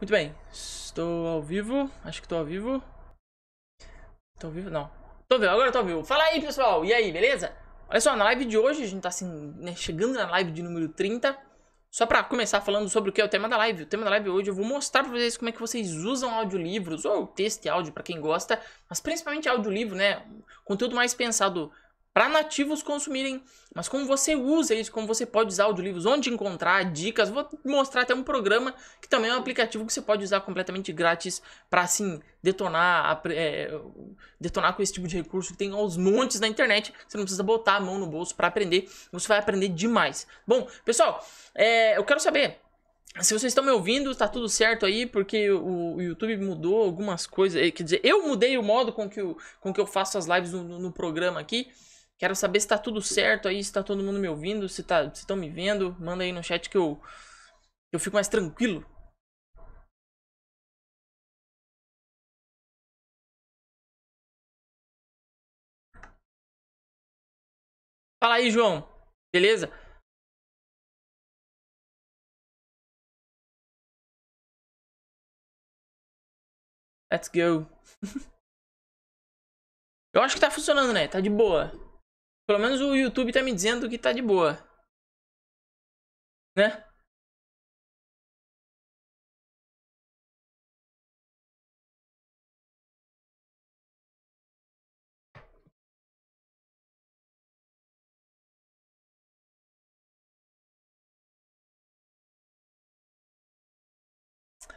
Muito bem, estou ao vivo, acho que estou ao vivo. Estou ao vivo? Não. Estou ao vivo, agora estou ao vivo. Fala aí, pessoal, e aí, beleza? Olha só, na live de hoje, a gente está assim, né, chegando na live de número 30. Só para começar falando sobre o que é o tema da live. O tema da live hoje eu vou mostrar para vocês como é que vocês usam audiolivros, ou texto e áudio para quem gosta, mas principalmente audiolivro, né? Conteúdo mais pensado para nativos consumirem, mas como você usa isso, como você pode usar audiolivros, onde encontrar dicas, vou mostrar até um programa que também é um aplicativo que você pode usar completamente grátis para assim detonar, é, detonar com esse tipo de recurso que tem aos montes na internet. Você não precisa botar a mão no bolso para aprender, você vai aprender demais. Bom, pessoal, é, eu quero saber se vocês estão me ouvindo, está tudo certo aí, porque o, YouTube mudou algumas coisas. Quer dizer, eu mudei o modo com que eu, com que eu faço as lives no, no programa aqui. Quero saber se tá tudo certo aí, se tá todo mundo me ouvindo, se tá, se estão me vendo. Manda aí no chat que eu eu fico mais tranquilo. Fala aí, João. Beleza? Let's go. eu acho que tá funcionando, né? Tá de boa. Pelo menos o YouTube tá me dizendo que tá de boa. Né?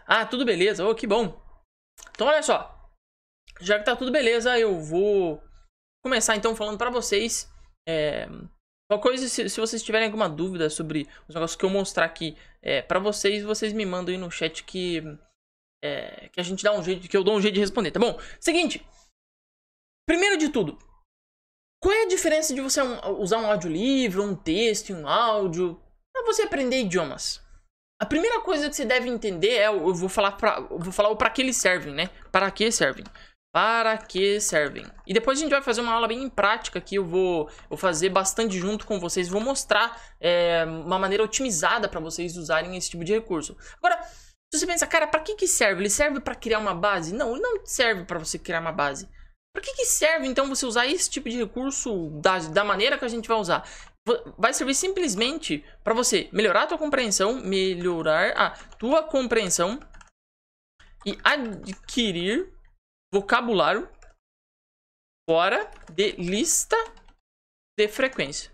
Ah, tudo beleza. Oh, que bom. Então, olha só. Já que tá tudo beleza, eu vou começar então falando para vocês é, uma coisa, se, se, vocês tiverem alguma dúvida sobre os negócios que eu mostrar aqui é, para vocês, vocês me mandam aí no chat que, é, que a gente dá um jeito, que eu dou um jeito de responder, tá bom? Seguinte, primeiro de tudo, qual é a diferença de você usar um audiolivro, um texto e um áudio para você aprender idiomas? A primeira coisa que você deve entender é, eu vou falar para, vou falar o para que eles servem, né? Para que servem? Para que servem? E depois a gente vai fazer uma aula bem prática que eu vou, vou fazer bastante junto com vocês. Vou mostrar é, uma maneira otimizada para vocês usarem esse tipo de recurso. Agora, se você pensa, cara, para que, que serve? Ele serve para criar uma base? Não, ele não serve para você criar uma base. Para que, que serve, então, você usar esse tipo de recurso da, da maneira que a gente vai usar? Vai servir simplesmente para você melhorar a tua compreensão, melhorar a tua compreensão e adquirir vocabulário fora de lista de frequência.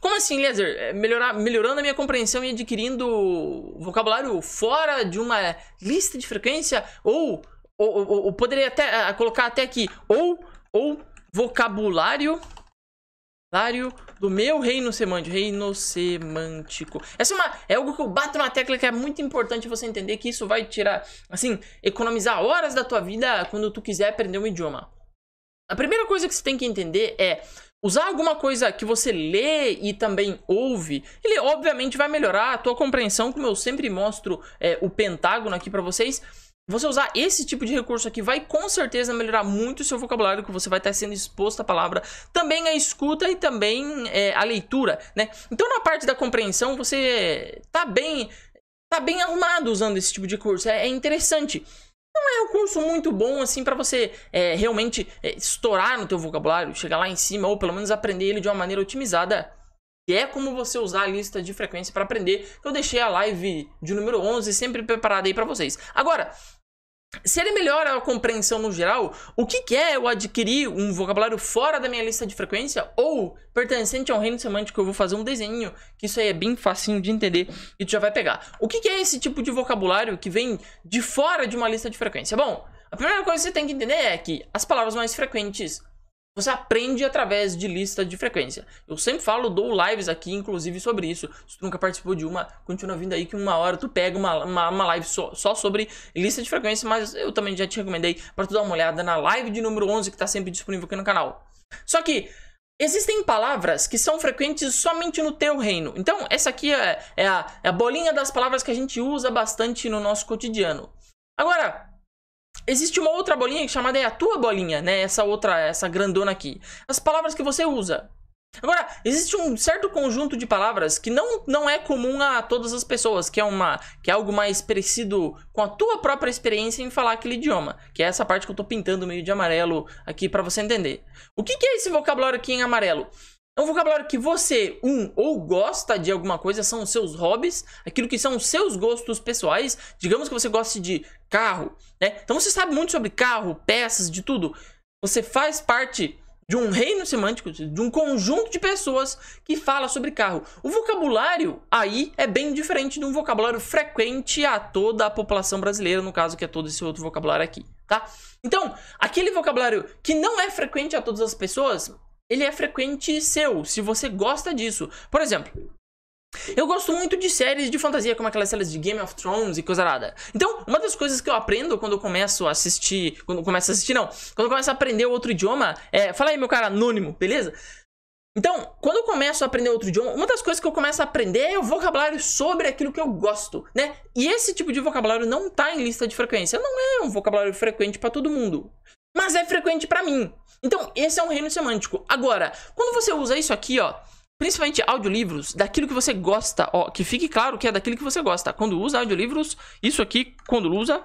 Como assim, Lezer? É, Melhorar, melhorando a minha compreensão e adquirindo vocabulário fora de uma lista de frequência? Ou, ou, ou, ou poderia até ah, colocar até aqui, ou, ou vocabulário Lário do meu reino semântico. Reino semântico. Essa é, uma, é algo que eu bato na tecla que é muito importante você entender que isso vai tirar, assim, economizar horas da tua vida quando tu quiser aprender um idioma. A primeira coisa que você tem que entender é usar alguma coisa que você lê e também ouve, ele obviamente vai melhorar a tua compreensão, como eu sempre mostro é, o Pentágono aqui para vocês. Você usar esse tipo de recurso aqui vai com certeza melhorar muito o seu vocabulário, que você vai estar sendo exposto à palavra, também a escuta e também é, a leitura, né? Então na parte da compreensão você tá bem, tá bem arrumado usando esse tipo de curso, é, é interessante. Não é um curso muito bom assim para você é, realmente é, estourar no teu vocabulário, chegar lá em cima ou pelo menos aprender ele de uma maneira otimizada que é como você usar a lista de frequência para aprender. Então, eu deixei a live de número 11 sempre preparada aí para vocês. Agora, se ele melhora a compreensão no geral, o que, que é eu adquirir um vocabulário fora da minha lista de frequência ou pertencente a um reino semântico? Eu vou fazer um desenho, que isso aí é bem facinho de entender e tu já vai pegar. O que, que é esse tipo de vocabulário que vem de fora de uma lista de frequência? Bom, a primeira coisa que você tem que entender é que as palavras mais frequentes você aprende através de lista de frequência. Eu sempre falo, dou lives aqui, inclusive, sobre isso. Se tu nunca participou de uma, continua vindo aí que uma hora tu pega uma, uma, uma live só só sobre lista de frequência, mas eu também já te recomendei para tu dar uma olhada na live de número 11 que está sempre disponível aqui no canal. Só que Existem palavras que são frequentes somente no teu reino. Então, essa aqui é, é, a, é, a, bolinha das palavras que a gente usa bastante no nosso cotidiano. Agora, Existe uma outra bolinha chamada é a tua bolinha, né? Essa outra, essa grandona aqui. As palavras que você usa. Agora, existe um certo conjunto de palavras que não, não é comum a todas as pessoas, que é uma que é algo mais parecido com a tua própria experiência em falar aquele idioma, que é essa parte que eu tô pintando meio de amarelo aqui para você entender. O que, que é esse vocabulário aqui em amarelo? É um vocabulário que você, um, ou gosta de alguma coisa, são os seus hobbies, aquilo que são os seus gostos pessoais. Digamos que você goste de carro, né? Então você sabe muito sobre carro, peças, de tudo. Você faz parte de um reino semântico, de um conjunto de pessoas que fala sobre carro. O vocabulário aí é bem diferente de um vocabulário frequente a toda a população brasileira, no caso que é todo esse outro vocabulário aqui, tá? Então, aquele vocabulário que não é frequente a todas as pessoas, ele é frequente seu, se você gosta disso. Por exemplo, eu gosto muito de séries de fantasia, como aquelas séries de Game of Thrones e coisa nada. Então, uma das coisas que eu aprendo quando eu começo a assistir. Quando eu começo a assistir, não. Quando eu começo a aprender outro idioma, é. Fala aí, meu cara anônimo, beleza? Então, quando eu começo a aprender outro idioma, uma das coisas que eu começo a aprender é o vocabulário sobre aquilo que eu gosto, né? E esse tipo de vocabulário não tá em lista de frequência. Não é um vocabulário frequente para todo mundo mas é frequente para mim. Então, esse é um reino semântico. Agora, quando você usa isso aqui, ó, principalmente audiolivros, daquilo que você gosta, ó, que fique claro que é daquilo que você gosta. Quando usa audiolivros, isso aqui, quando usa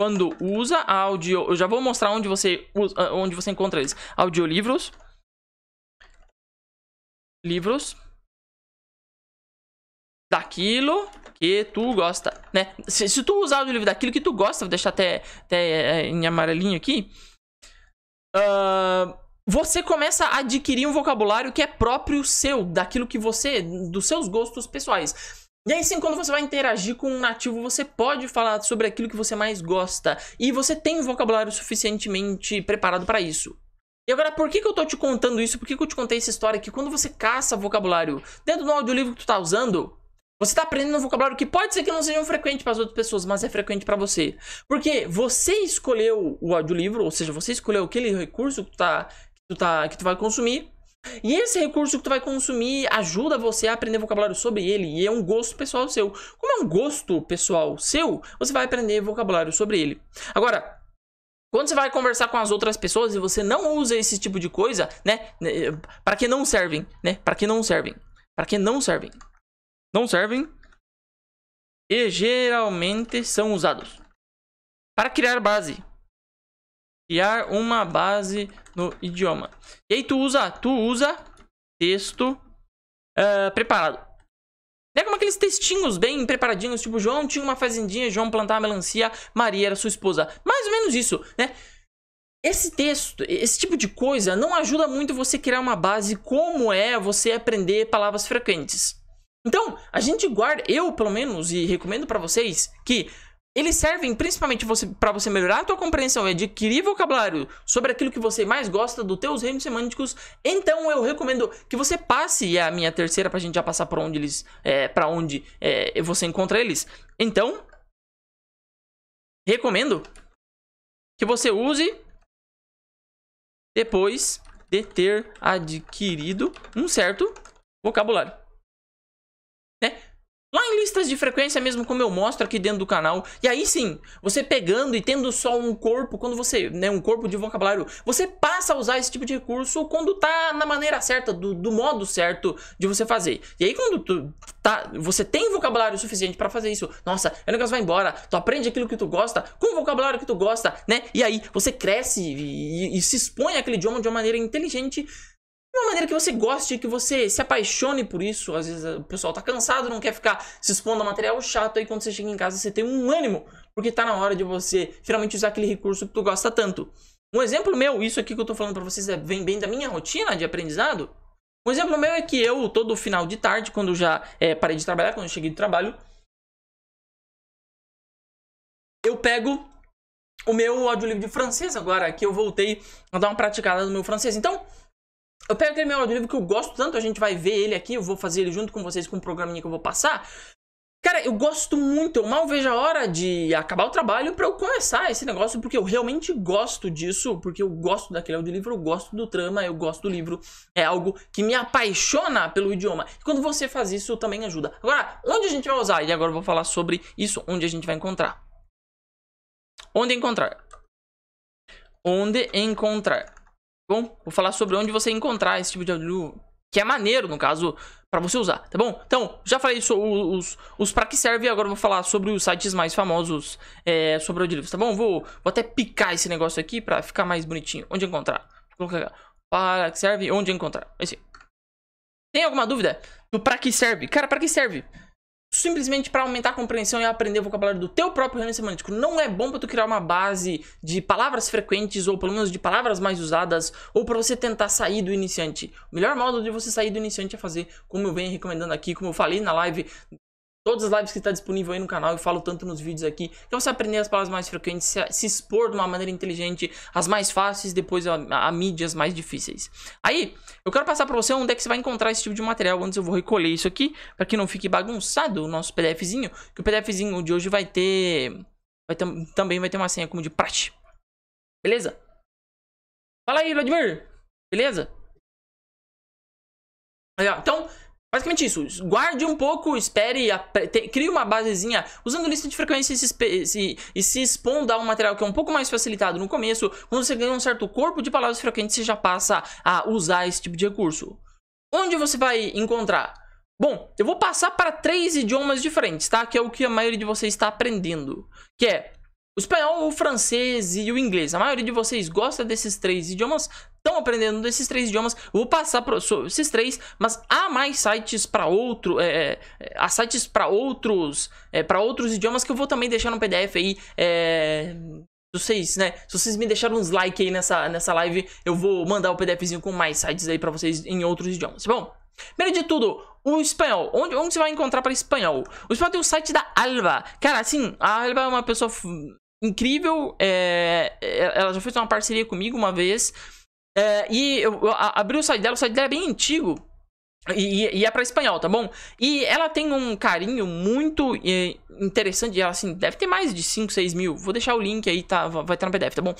quando usa áudio, eu já vou mostrar onde você usa, ah, onde você encontra eles. Audiolivros livros daquilo que tu gosta, né? Se, se tu usar o livro daquilo que tu gosta, vou deixar até, até é, em amarelinho aqui. Uh, você começa a adquirir um vocabulário que é próprio seu, daquilo que você, dos seus gostos pessoais. E aí sim, quando você vai interagir com um nativo, você pode falar sobre aquilo que você mais gosta. E você tem um vocabulário suficientemente preparado para isso. E agora, por que, que eu tô te contando isso? Por que, que eu te contei essa história? Que quando você caça vocabulário dentro do audiolivro que tu tá usando, você está aprendendo um vocabulário que pode ser que não seja frequente para as outras pessoas, mas é frequente para você. Porque você escolheu o audiolivro, ou seja, você escolheu aquele recurso que tu, tá, que tu, tá, que tu vai consumir. E esse recurso que tu vai consumir ajuda você a aprender vocabulário sobre ele e é um gosto pessoal seu. Como é um gosto pessoal seu, você vai aprender vocabulário sobre ele. Agora, quando você vai conversar com as outras pessoas e você não usa esse tipo de coisa, né? Eh, para que não servem, né? Para que não servem? Para que não servem? não servem e geralmente são usados para criar base. Criar uma base no idioma. E aí tu usa, tu usa texto uh, preparado. É como aqueles textinhos bem preparadinhos, tipo, João tinha uma fazendinha, João plantava melancia, Maria era sua esposa. Mais ou menos isso, né? Esse texto, esse tipo de coisa, não ajuda muito você criar uma base como é você aprender palavras frequentes. Então, a gente guarda, eu pelo menos, e recomendo para vocês que eles servem principalmente você, para você melhorar a tua compreensão e adquirir vocabulário sobre aquilo que você mais gosta dos teus reinos semânticos. Então eu recomendo que você passe e é a minha terceira para a gente já passar para onde eles, é, para onde é, você encontra eles. Então recomendo que você use depois de ter adquirido um certo vocabulário. Lá em listas de frequência mesmo, como eu mostro aqui dentro do canal. E aí sim, você pegando e tendo só um corpo, quando você, né, um corpo de vocabulário, você passa a usar esse tipo de recurso quando tá na maneira certa, do, do modo certo de você fazer. E aí quando tu tá, você tem vocabulário suficiente para fazer isso, nossa, o negócio vai embora, tu aprende aquilo que tu gosta, com o vocabulário que tu gosta, né? E aí você cresce e, e, e se expõe àquele idioma de uma maneira inteligente de é uma maneira que você goste, que você se apaixone por isso. Às vezes o pessoal tá cansado, não quer ficar se expondo a material chato, aí quando você chega em casa você tem um ânimo, porque tá na hora de você finalmente usar aquele recurso que tu gosta tanto. Um exemplo meu, isso aqui que eu tô falando para vocês é, vem bem da minha rotina de aprendizado. Um exemplo meu é que eu, todo final de tarde, quando já é, parei de trabalhar, quando eu cheguei do trabalho, eu pego o meu audiolivro de francês agora, que eu voltei a dar uma praticada no meu francês. Então, eu pego aquele meu audiolivro que eu gosto tanto, a gente vai ver ele aqui, eu vou fazer ele junto com vocês com o um programinha que eu vou passar. Cara, eu gosto muito, eu mal vejo a hora de acabar o trabalho para eu começar esse negócio, porque eu realmente gosto disso, porque eu gosto daquele audiolivro, eu gosto do trama, eu gosto do livro, é algo que me apaixona pelo idioma. E quando você faz isso, também ajuda. Agora, onde a gente vai usar? E agora eu vou falar sobre isso, onde a gente vai encontrar. Onde encontrar? Onde encontrar? bom? Vou falar sobre onde você encontrar esse tipo de audio, que é maneiro, no caso, para você usar, tá bom? Então, já falei sobre os, os para que serve, agora vou falar sobre os sites mais famosos é, sobre audiolivros, tá bom? Vou, vou até picar esse negócio aqui para ficar mais bonitinho. Onde encontrar? Vou colocar para que serve, onde encontrar. Esse. Tem alguma dúvida do para que serve? Cara, para que serve? simplesmente para aumentar a compreensão e aprender o vocabulário do teu próprio reino semântico. Não é bom para tu criar uma base de palavras frequentes ou pelo menos de palavras mais usadas ou para você tentar sair do iniciante. O melhor modo de você sair do iniciante é fazer como eu venho recomendando aqui, como eu falei na live todas as lives que está disponível aí no canal, eu falo tanto nos vídeos aqui, que é você aprender as palavras mais frequentes, se, se expor de uma maneira inteligente, as mais fáceis, depois a, a, a mídias mais difíceis. Aí, eu quero passar para você onde é que você vai encontrar esse tipo de material, antes eu vou recolher isso aqui, para que não fique bagunçado o nosso PDFzinho, que o PDFzinho de hoje vai ter, vai ter também vai ter uma senha como de prate. Beleza? Fala aí, Vladimir! Beleza? Então, Basicamente isso. Guarde um pouco, espere, crie uma basezinha usando lista de frequência e se, e se exponda a um material que é um pouco mais facilitado no começo. Quando você ganha um certo corpo de palavras frequentes, você já passa a usar esse tipo de recurso. Onde você vai encontrar? Bom, eu vou passar para três idiomas diferentes, tá? Que é o que a maioria de vocês está aprendendo. Que é o espanhol, o francês e o inglês. A maioria de vocês gosta desses três idiomas, estão aprendendo desses três idiomas. Eu vou passar por esses três, mas há mais sites para outro, é, é, há sites para outros, é, para outros idiomas que eu vou também deixar no PDF aí. É, vocês, né? Se vocês me deixaram uns like aí nessa, nessa live, eu vou mandar o PDFzinho com mais sites aí para vocês em outros idiomas. Tá bom, Primeiro de tudo, o espanhol. Onde, onde você vai encontrar para espanhol? O espanhol tem o site da Alba. Cara, assim, a Alba é uma pessoa incrível. É, é, ela já fez uma parceria comigo uma vez. É, e eu, eu abri o site dela, o site dela é bem antigo. E, e, é para espanhol, tá bom? E ela tem um carinho muito é, interessante. Ela, assim, deve ter mais de 5, 6 mil. Vou deixar o link aí, tá? Vai estar no PDF, tá bom?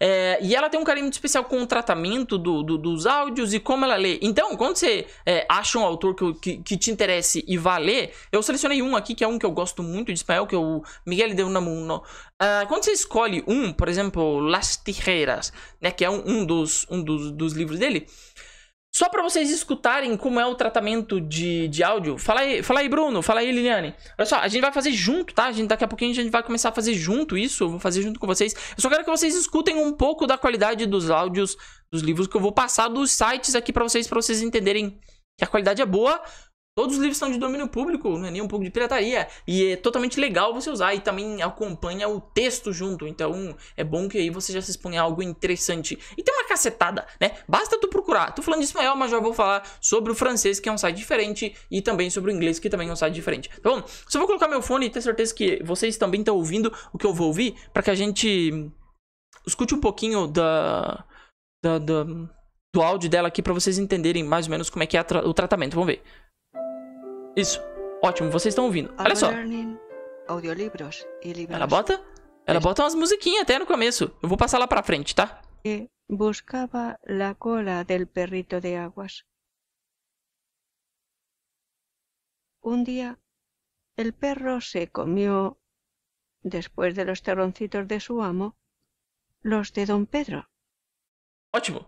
É, e ela tem um carinho muito especial com o tratamento do, do, dos áudios e como ela lê. Então, quando você é, acha um autor que, que, que, te interesse e vá ler, eu selecionei um aqui, que é um que eu gosto muito de espanhol, que é o Miguel de Unamuno. Uh, quando você escolhe um, por exemplo, Las Tijeras, né? Que é um, um, dos, um dos, dos livros dele. Só para vocês escutarem como é o tratamento de, de áudio. Fala aí, fala aí, Bruno. Fala aí, Liliane. Olha só, a gente vai fazer junto, tá? A gente, daqui a pouquinho a gente vai começar a fazer junto isso. Eu vou fazer junto com vocês. Eu só quero que vocês escutem um pouco da qualidade dos áudios dos livros que eu vou passar dos sites aqui para vocês, para vocês entenderem que a qualidade é boa. Todos os livros são de domínio público, não é nem um pouco de pirataria. E é totalmente legal você usar e também acompanha o texto junto. Então é bom que aí você já se expõe a algo interessante. E tem uma cacetada, né? Basta tu procurar. Tô falando de espanhol, mas já vou falar sobre o francês, que é um site diferente, e também sobre o inglês, que também é um site diferente. Tá bom? Só vou colocar meu fone e ter certeza que vocês também estão ouvindo o que eu vou ouvir, para que a gente escute um pouquinho da. da, da do áudio dela aqui para vocês entenderem mais ou menos como é que é tra o tratamento. Vamos ver. Isso. Ótimo, vocês estão ouvindo. Olha só. Ela bota? Ela é. bota umas musiquinhas até no começo. Eu vou passar lá pra frente, tá? E buscava la cola del perrito de aguas. Un día, el perro se comió, después de los terroncitos de su amo, los de Don Pedro. Ótimo!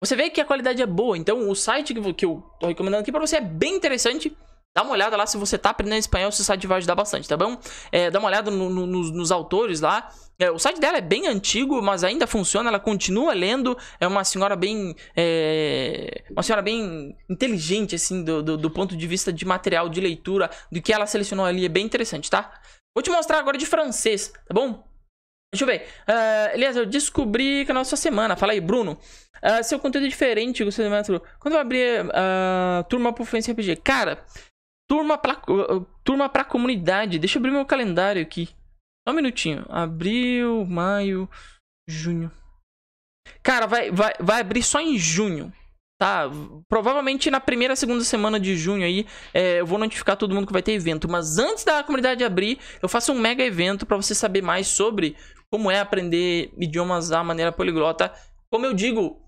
Você vê que a qualidade é boa, então o site que eu tô recomendando aqui para você é bem interessante. Dá uma olhada lá se você tá aprendendo espanhol, se o site vai ajudar bastante, tá bom? É, dá uma olhada no, no, nos, nos, autores lá. É, o site dela é bem antigo, mas ainda funciona, ela continua lendo. É uma senhora bem. É, uma senhora bem inteligente, assim, do, do, do ponto de vista de material de leitura, do que ela selecionou ali. É bem interessante, tá? Vou te mostrar agora de francês, tá bom? Deixa eu ver. Uh, Elias, eu descobri canal nossa semana. Fala aí, Bruno. Uh, seu conteúdo é diferente, gostei Quando eu abrir uh, turma pro Fluência RPG? Cara, Turma pra, uh, uh, turma pra comunidade. Deixa eu abrir meu calendário aqui. Só um minutinho. Abril, maio, junho. Cara, vai, vai, vai abrir só em junho. Tá? Provavelmente na primeira, segunda semana de junho aí, é, eu vou notificar todo mundo que vai ter evento. Mas antes da comunidade abrir, eu faço um mega evento para você saber mais sobre como é aprender idiomas da maneira poliglota. Como eu digo,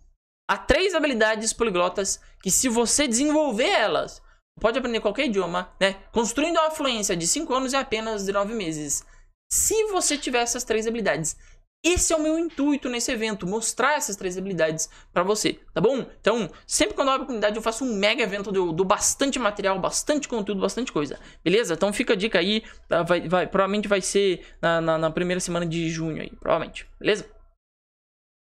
há três habilidades poliglotas que se você desenvolver elas, pode aprender qualquer idioma, né? Construindo uma fluência de 5 anos e é apenas de 9 meses. Se você tiver essas três habilidades. Esse é o meu intuito nesse evento, mostrar essas três habilidades para você, tá bom? Então, sempre quando eu abro oportunidade, eu faço um mega evento, do, bastante material, bastante conteúdo, bastante coisa, beleza? Então fica a dica aí, tá? vai, vai, provavelmente vai ser na, na, na primeira semana de junho aí, provavelmente, beleza?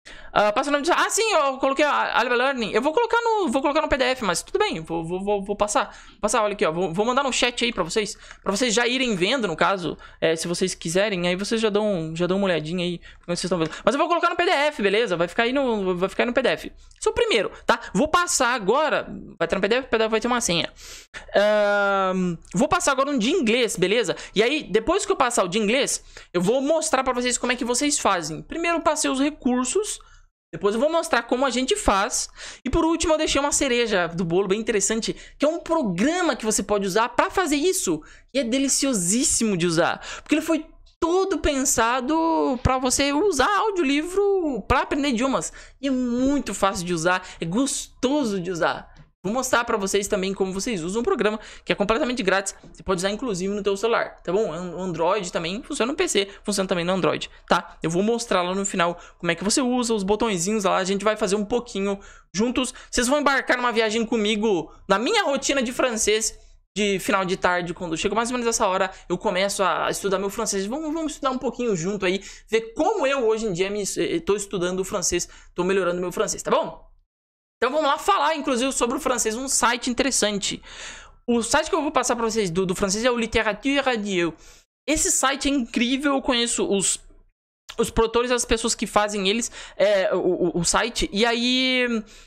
Uh, ah, passa o nome do... Ah, sim, eu coloquei a ah, Learning. Eu vou colocar no, vou colocar no PDF, mas tudo bem, vou, vou, vou, vou passar. passar, olha aqui, ó. Vou, vou mandar no chat aí pra vocês. Pra vocês já irem vendo, no caso. É, se vocês quiserem, aí vocês já dão, já dão uma olhadinha aí. Como vocês estão vendo. Mas eu vou colocar no PDF, beleza? Vai ficar aí no, vai ficar no PDF. Isso é o primeiro, tá? Vou passar agora. Vai ter no PDF, o PDF vai ter uma senha. Uh, vou passar agora um de inglês, beleza? E aí, depois que eu passar o de inglês, eu vou mostrar pra vocês como é que vocês fazem. Primeiro, passei os recursos. Depois eu vou mostrar como a gente faz. E por último, eu deixei uma cereja do bolo bem interessante, que é um programa que você pode usar para fazer isso. E é deliciosíssimo de usar, porque ele foi todo pensado para você usar audiolivro para aprender idiomas. E é muito fácil de usar, é gostoso de usar. Vou mostrar para vocês também como vocês usam um programa que é completamente grátis. Você pode usar inclusive no teu celular, tá bom? É Android também funciona no PC, funciona também no Android, tá? Eu vou mostrar lá no final como é que você usa os botõezinhos lá. A gente vai fazer um pouquinho juntos. Vocês vão embarcar numa viagem comigo na minha rotina de francês de final de tarde, quando chega mais ou menos essa hora, eu começo a estudar meu francês. Vamos, vamos estudar um pouquinho junto aí, ver como eu hoje em dia estou eh, estudando o francês, estou melhorando meu francês, tá bom? Então vamos lá falar, inclusive, sobre o francês, um site interessante. O site que eu vou passar para vocês do, do francês é o Literature Dieu. Esse site é incrível, eu conheço os, os produtores, as pessoas que fazem eles, é, o, o, site. E aí,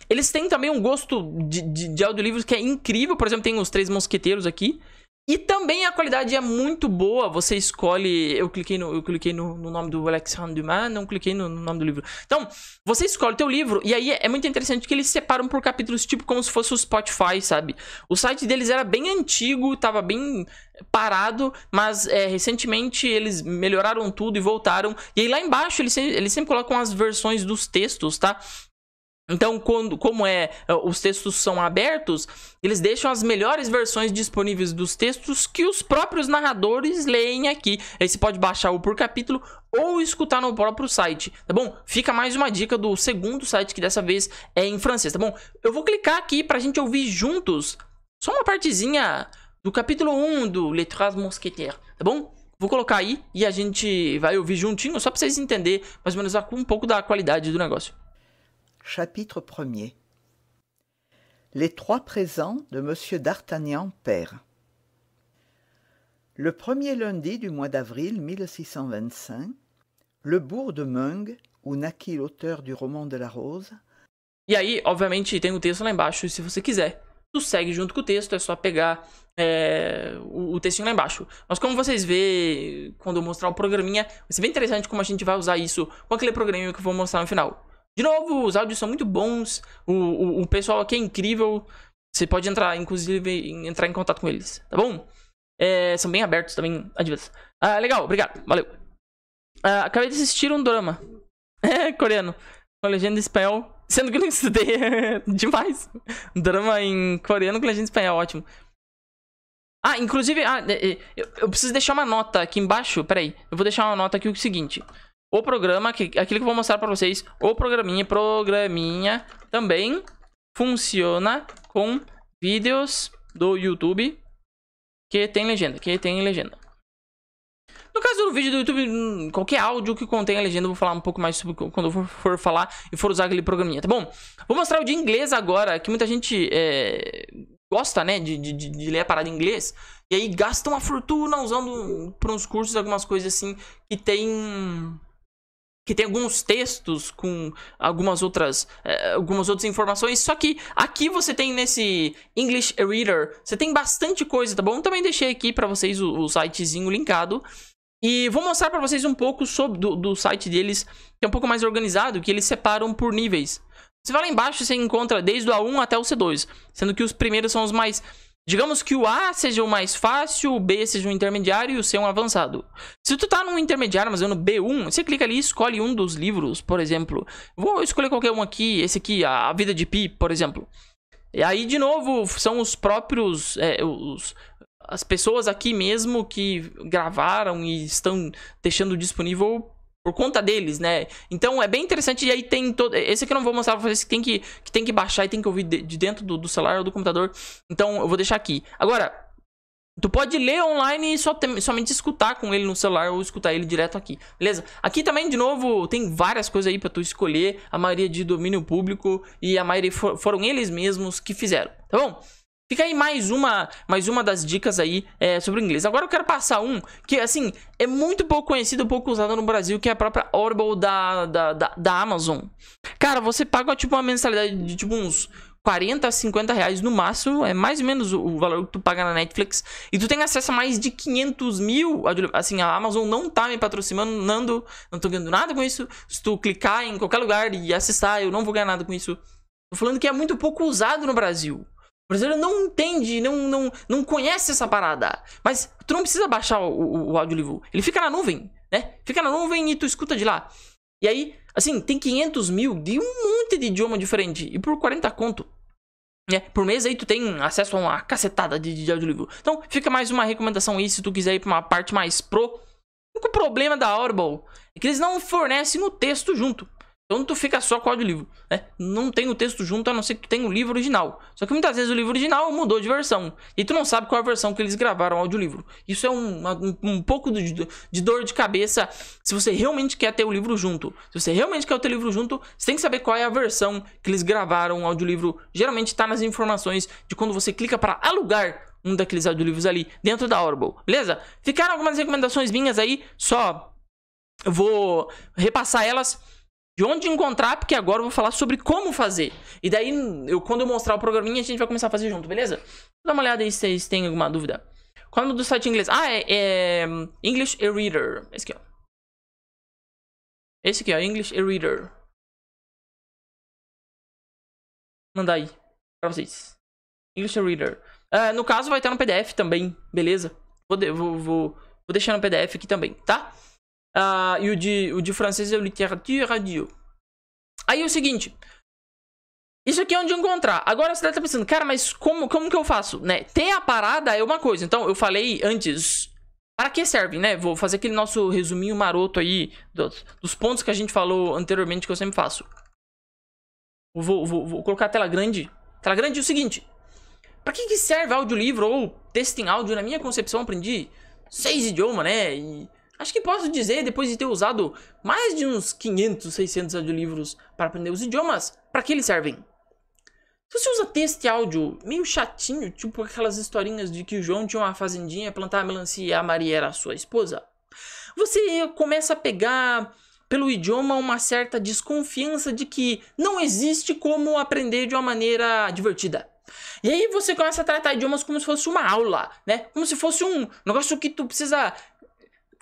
eles têm também um gosto de, de, de audiolivros que é incrível. Por exemplo, tem os Três Mosqueteiros aqui. E também a qualidade é muito boa. Você escolhe. Eu cliquei no, eu cliquei no, no nome do Alexandre Dumas, não cliquei no, no, nome do livro. Então, você escolhe o teu livro, e aí é, muito interessante que eles separam por capítulos, tipo como se fosse o Spotify, sabe? O site deles era bem antigo, tava bem parado, mas é, recentemente eles melhoraram tudo e voltaram. E aí lá embaixo eles, eles sempre colocam as versões dos textos, tá? Então, quando, como é, eh, os textos são abertos, eles deixam as melhores versões disponíveis dos textos que os próprios narradores leem aqui. Aí você pode baixar o por capítulo ou escutar no próprio site, tá bom? Fica mais uma dica do segundo site, que dessa vez é em francês, tá bom? Eu vou clicar aqui pra gente ouvir juntos só uma partezinha do capítulo 1 do Les Trois tá bom? Vou colocar aí e a gente vai ouvir juntinho, só pra vocês entenderem mais ou menos um pouco da qualidade do negócio. Chapitre 1 Les trois présents de M. d'Artagnan, père. Le 1er lundi du mois d'avril 1625, le bourg de Meung, où naquit l'auteur du roman de la Rose. Et aí, obviamente, tem o texto lá embaixo, se você quiser. Tu segue junto com o texto, é só pegar é, o, o textinho lá embaixo. Mas como vocês vê quando eu mostrar o programinha, vai ser bem interessante como a gente vai usar isso com aquele programinha que eu vou mostrar no final. De novo, os áudios são muito bons. O, o, o pessoal aqui é incrível. Você pode entrar, inclusive, entrar em contato com eles, tá bom? É, são bem abertos também, às vezes. Ah, legal, obrigado, valeu. Ah, acabei de assistir um drama. É, coreano. Com legenda em espanhol. Sendo que eu não estudei demais. Drama em coreano com legenda em espanhol, ótimo. Ah, inclusive, ah, é, é, eu preciso deixar uma nota aqui embaixo. Peraí, eu vou deixar uma nota aqui o seguinte o programa, que, aquilo que eu vou mostrar para vocês, o programinha, programinha, também funciona com vídeos do YouTube que tem legenda, que tem legenda. No caso do vídeo do YouTube, hum, qualquer áudio que contém a legenda, eu vou falar um pouco mais sobre quando eu for falar e for usar aquele programinha, tá bom? Vou mostrar o de inglês agora, que muita gente é, gosta, né, de, de, de ler a parada em inglês. E aí gastam uma fortuna usando para uns cursos, algumas coisas assim, que tem que tem alguns textos com algumas outras eh, algumas outras informações, só que aqui você tem nesse English Reader, você tem bastante coisa, tá bom? Também deixei aqui para vocês o, o, sitezinho linkado. E vou mostrar para vocês um pouco sobre do, do site deles, que é um pouco mais organizado, que eles separam por níveis. Você vai lá embaixo, você encontra desde o A1 até o C2, sendo que os primeiros são os mais Digamos que o A seja o mais fácil, o B seja um intermediário e o C um avançado. Se tu tá num intermediário, mas eu no B1, você clica ali e escolhe um dos livros, por exemplo. Vou escolher qualquer um aqui, esse aqui, A Vida de Pi, por exemplo. E aí, de novo, são os próprios... É, os, as pessoas aqui mesmo que gravaram e estão deixando disponível por conta deles, né? Então é bem interessante e aí tem todo esse aqui eu não vou mostrar pra vocês que tem que, que tem que baixar e tem que ouvir de, de dentro do, do, celular ou do computador. Então eu vou deixar aqui. Agora Tu pode ler online e só tem, somente escutar com ele no celular ou escutar ele direto aqui, beleza? Aqui também, de novo, tem várias coisas aí para tu escolher, a maioria de domínio público e a maioria for, foram eles mesmos que fizeram, tá bom? Fica aí mais uma, mais uma das dicas aí é, sobre inglês. Agora eu quero passar um que, assim, é muito pouco conhecido, pouco usado no Brasil, que é a própria Audible da, da, da, da Amazon. Cara, você paga, tipo, uma mensalidade de, tipo, uns 40, 50 reais no máximo, é mais ou menos o valor que tu paga na Netflix, e tu tem acesso a mais de 500 mil, assim, a Amazon não tá me patrocinando, Nando, não tô ganhando nada com isso, se tu clicar em qualquer lugar e acessar, eu não vou ganhar nada com isso. Tô falando que é muito pouco usado no Brasil. O brasileiro não entende, não, não, não conhece essa parada. Mas tu não precisa baixar o, o, o audiolivro. Ele fica na nuvem, né? Fica na nuvem e tu escuta de lá. E aí, assim, tem 500 mil de um monte de idioma diferente. E por 40 conto, né? Por mês aí tu tem acesso a uma cacetada de, de audiolivro. Então, fica mais uma recomendação aí se tu quiser ir pra uma parte mais pro. O único problema da Audible é que eles não fornecem o texto junto. Então tu fica só com o audiolivro, né? Não tem o texto junto, a não ser que tu tenha o livro original. Só que muitas vezes o livro original mudou de versão. E tu não sabe qual é a versão que eles gravaram o audiolivro. Isso é um, um, um pouco de, de, dor de cabeça se você realmente quer ter o livro junto. Se você realmente quer ter o livro junto, você tem que saber qual é a versão que eles gravaram o audiolivro. Geralmente está nas informações de quando você clica para alugar um daqueles audiolivros ali dentro da Audible, beleza? Ficaram algumas recomendações minhas aí, só vou repassar elas de onde encontrar, porque agora eu vou falar sobre como fazer. E daí, eu, quando eu mostrar o programinha, a gente vai começar a fazer junto, beleza? Dá uma olhada aí se vocês têm alguma dúvida. Qual é o nome do site inglês? Ah, é, é English e Reader. Esse aqui, ó. Esse aqui, ó. English e Reader. Mandar aí pra vocês. English Reader. É, no caso, vai estar no PDF também, beleza? Vou, de, vou, vou, vou deixar no PDF aqui também, tá? Uh, e o de, o de francês é Literature radio. Aí é o seguinte. Isso aqui é onde encontrar. Agora você deve estar tá pensando, cara, mas como, como que eu faço? Né? tem a parada é uma coisa. Então, eu falei antes. Para que serve né? Vou fazer aquele nosso resuminho maroto aí dos, dos pontos que a gente falou anteriormente que eu sempre faço. Vou, vou, vou colocar a tela grande. Tela grande é o seguinte. Para que, que serve audiolivro ou texto em áudio? Na minha concepção, aprendi seis idiomas, né? E Acho que posso dizer, depois de ter usado mais de uns 500, 600 audiolivros para aprender os idiomas, para que eles servem. Então, se você usa texto e áudio meio chatinho, tipo aquelas historinhas de que o João tinha uma fazendinha, plantar melancia e a Maria era sua esposa, você começa a pegar pelo idioma uma certa desconfiança de que não existe como aprender de uma maneira divertida. E aí você começa a tratar idiomas como se fosse uma aula, né? Como se fosse um negócio que tu precisa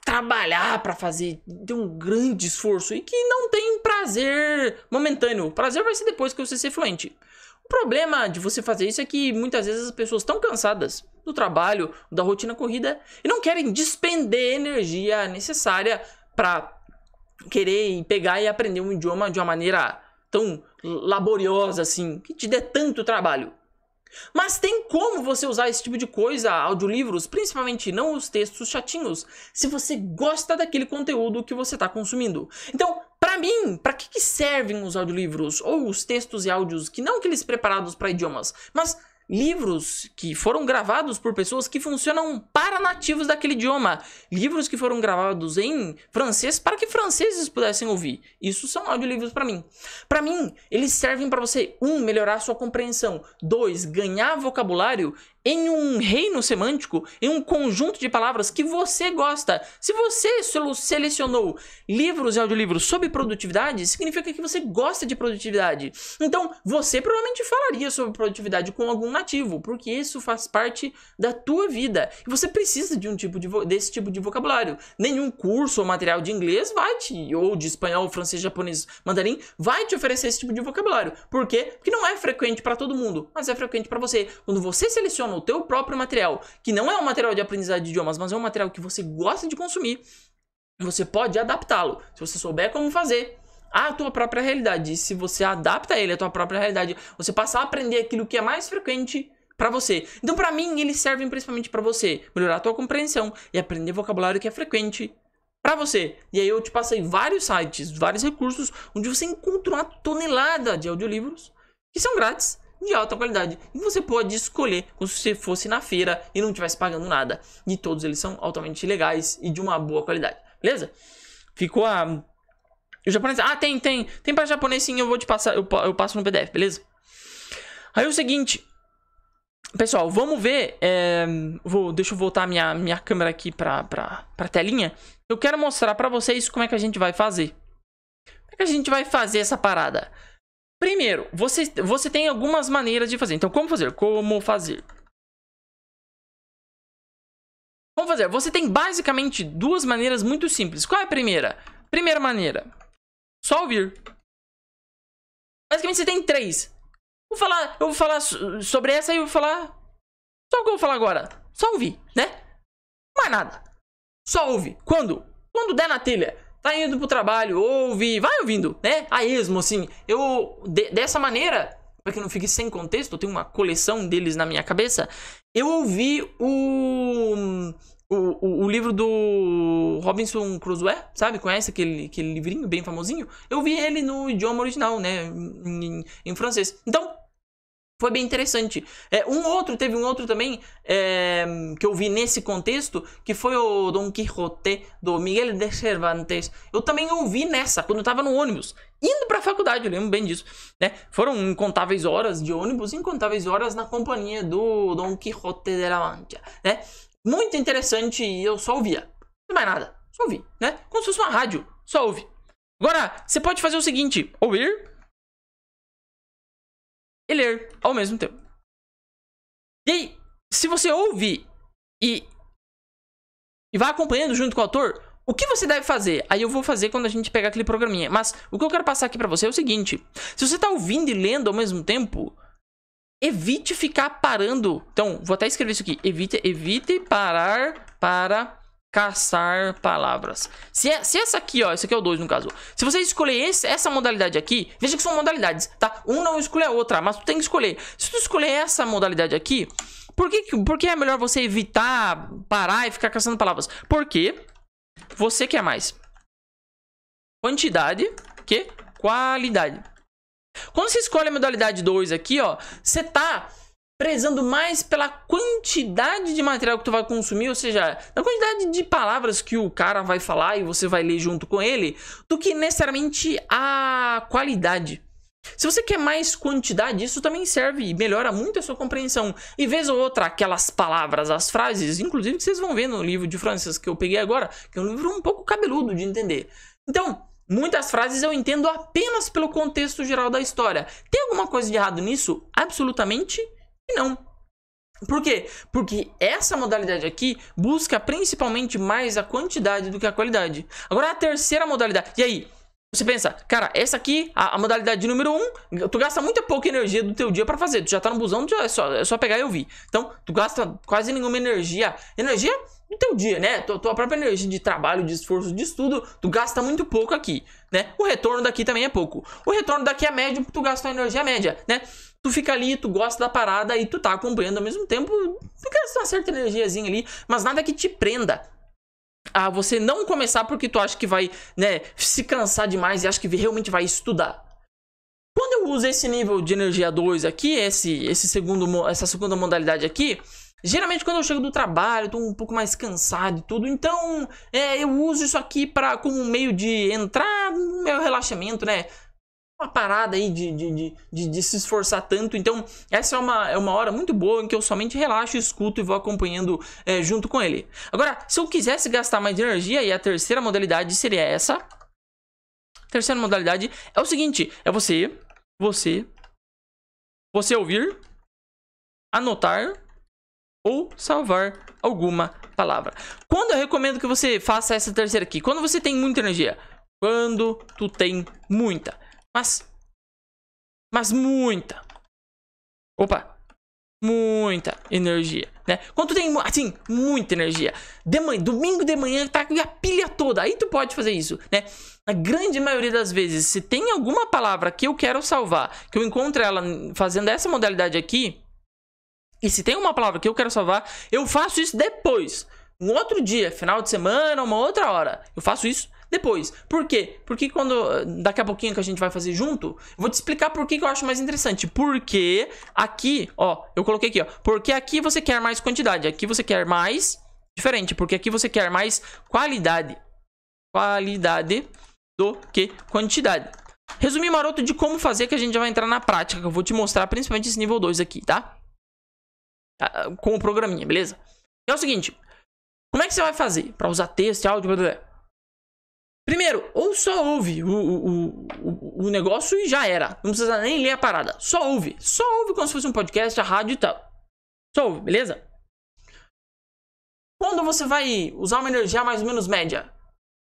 trabalhar para fazer, de um grande esforço e que não tem prazer momentâneo. O prazer vai ser depois que você ser fluente. O problema de você fazer isso é que muitas vezes as pessoas estão cansadas do trabalho, da rotina corrida e não querem despender energia necessária para querer pegar e aprender um idioma de uma maneira tão laboriosa assim, que te dê tanto trabalho. Mas tem como você usar esse tipo de coisa, audiolivros, principalmente não os textos chatinhos, se você gosta daquele conteúdo que você está consumindo. Então, para mim, para que, que servem os audiolivros ou os textos e áudios que não aqueles preparados para idiomas, mas livros que foram gravados por pessoas que funcionam para nativos daquele idioma, livros que foram gravados em francês para que franceses pudessem ouvir. Isso são audiolivros para mim. Para mim, eles servem para você um melhorar sua compreensão, dois ganhar vocabulário em um reino semântico, em um conjunto de palavras que você gosta. Se você selecionou livros e audiolivros sobre produtividade, significa que você gosta de produtividade. Então, você provavelmente falaria sobre produtividade com algum nativo, porque isso faz parte da tua vida. E você precisa de um tipo de desse tipo de vocabulário. Nenhum curso ou material de inglês vai te, ou de espanhol, francês, japonês, mandarim, vai te oferecer esse tipo de vocabulário. Por quê? Porque não é frequente para todo mundo, mas é frequente para você. Quando você seleciona no teu próprio material, que não é um material de aprendizagem de idiomas, mas é um material que você gosta de consumir, você pode adaptá-lo. Se você souber como fazer, à tua própria realidade. E se você adapta ele à tua própria realidade, você passa a aprender aquilo que é mais frequente para você. Então, para mim, eles servem principalmente para você melhorar a tua compreensão e aprender vocabulário que é frequente para você. E aí eu te passei vários sites, vários recursos onde você encontra uma tonelada de audiolivros que são grátis de alta qualidade e você pode escolher como se você fosse na feira e não estivesse pagando nada. E todos eles são altamente legais e de uma boa qualidade, beleza? Ficou a. O japonês. Ah, tem, tem. Tem para japonês sim, eu vou te passar. Eu, eu passo no PDF, beleza? Aí é o seguinte. Pessoal, vamos ver. É, vou, deixa eu voltar minha, minha câmera aqui pra, pra, pra telinha. Eu quero mostrar pra vocês como é que a gente vai fazer. Como é que a gente vai fazer essa parada? Primeiro, você, você tem algumas maneiras de fazer. Então, como fazer? Como fazer? Como fazer? Você tem basicamente duas maneiras muito simples. Qual é a primeira? Primeira maneira, só ouvir. Basicamente, você tem três. Vou falar, eu vou falar sobre essa e vou falar. Só o que eu vou falar agora. Só ouvir, né? Mais nada. Só ouve. Quando? Quando der na telha tá indo pro trabalho, ouve, vai ouvindo, né? A esmo, assim. Eu, de, dessa maneira, para que não fique sem contexto, eu tenho uma coleção deles na minha cabeça. Eu ouvi o. O, o, livro do Robinson Crusoe, sabe? Conhece aquele, aquele livrinho bem famosinho? Eu vi ele no idioma original, né? Em, em francês. Então, foi bem interessante. É, um outro, teve um outro também é, que eu vi nesse contexto, que foi o Don Quixote, do Miguel de Cervantes. Eu também ouvi nessa, quando eu tava no ônibus, indo pra faculdade, eu lembro bem disso. Né? Foram incontáveis horas de ônibus, incontáveis horas na companhia do Don Quixote de la Mancha. Né? Muito interessante e eu só ouvia. Não mais nada, só ouvi. Né? Como se fosse uma rádio, só ouve. Agora, você pode fazer o seguinte, ouvir e ler ao mesmo tempo. E aí, se você ouve e, e vai acompanhando junto com o autor, o que você deve fazer? Aí eu vou fazer quando a gente pegar aquele programinha. Mas o que eu quero passar aqui para você é o seguinte: se você tá ouvindo e lendo ao mesmo tempo, evite ficar parando. Então, vou até escrever isso aqui. Evite, evite parar para caçar palavras. Se, é, se é essa aqui, ó, esse aqui é o 2 no caso. Se você escolher esse, essa modalidade aqui, veja que são modalidades, tá? Um não escolhe a outra, mas tu tem que escolher. Se tu escolher essa modalidade aqui, por que, por que é melhor você evitar parar e ficar caçando palavras? Porque você quer mais quantidade que qualidade. Quando você escolhe a modalidade 2 aqui, ó, você tá prezando mais pela quantidade de material que tu vai consumir, ou seja, na quantidade de palavras que o cara vai falar e você vai ler junto com ele, do que necessariamente a qualidade. Se você quer mais quantidade, isso também serve e melhora muito a sua compreensão. E vez ou outra, aquelas palavras, as frases, inclusive que vocês vão ver no livro de Francis que eu peguei agora, que é um livro um pouco cabeludo de entender. Então, muitas frases eu entendo apenas pelo contexto geral da história. Tem alguma coisa de errado nisso? Absolutamente não. E não. Por quê? Porque essa modalidade aqui busca principalmente mais a quantidade do que a qualidade. Agora a terceira modalidade. E aí? Você pensa, cara, essa aqui, a, a modalidade número 1, um, tu gasta muito pouca energia do teu dia para fazer. Tu já tá no busão, tu é, só, é só pegar e ouvir. Então, tu gasta quase nenhuma energia. Energia do teu dia, né? Tua, tua própria energia de trabalho, de esforço, de estudo, tu gasta muito pouco aqui, né? O retorno daqui também é pouco. O retorno daqui é médio, porque tu gasta uma energia média, né? tu fica ali, tu gosta da parada e tu tá acompanhando ao mesmo tempo, tu gasta uma certa energiazinha ali, mas nada que te prenda a você não começar porque tu acha que vai, né, se cansar demais e acha que realmente vai estudar. Quando eu uso esse nível de energia 2 aqui, esse, esse segundo, essa segunda modalidade aqui, geralmente quando eu chego do trabalho, eu tô um pouco mais cansado e tudo, então é, eu uso isso aqui pra, como um meio de entrar no meu relaxamento, né? uma parada aí de, de, de, de, se esforçar tanto. Então, essa é uma, é uma hora muito boa em que eu somente relaxo, escuto e vou acompanhando é, junto com ele. Agora, se eu quisesse gastar mais energia, e a terceira modalidade seria essa. terceira modalidade é o seguinte: é você, você, você ouvir, anotar ou salvar alguma palavra. Quando eu recomendo que você faça essa terceira aqui? Quando você tem muita energia. Quando tu tem muita. Mas. Mas muita. Opa! Muita energia, né? Quando tu tem, assim, muita energia. De manhã, domingo de manhã, tá com a pilha toda. Aí tu pode fazer isso, né? Na grande maioria das vezes, se tem alguma palavra que eu quero salvar, que eu encontro ela fazendo essa modalidade aqui, e se tem uma palavra que eu quero salvar, eu faço isso depois um outro dia, final de semana, uma outra hora. Eu faço isso depois. Por quê? Porque quando. Daqui a pouquinho que a gente vai fazer junto, eu vou te explicar por que, que eu acho mais interessante. Porque aqui, ó, eu coloquei aqui, ó. Porque aqui você quer mais quantidade, aqui você quer mais. Diferente, porque aqui você quer mais qualidade. Qualidade do que quantidade. Resumir maroto de como fazer, que a gente já vai entrar na prática, que eu vou te mostrar principalmente esse nível 2 aqui, tá? Ah, com o programinha, beleza? É o seguinte, como é que você vai fazer para usar texto, áudio, blá, blá? Primeiro, ou só ouve o, o, o, o, negócio e já era. Não precisa nem ler a parada. Só ouve. Só ouve como se fosse um podcast, a rádio e tal. Só ouve, beleza? Quando você vai usar uma energia mais ou menos média?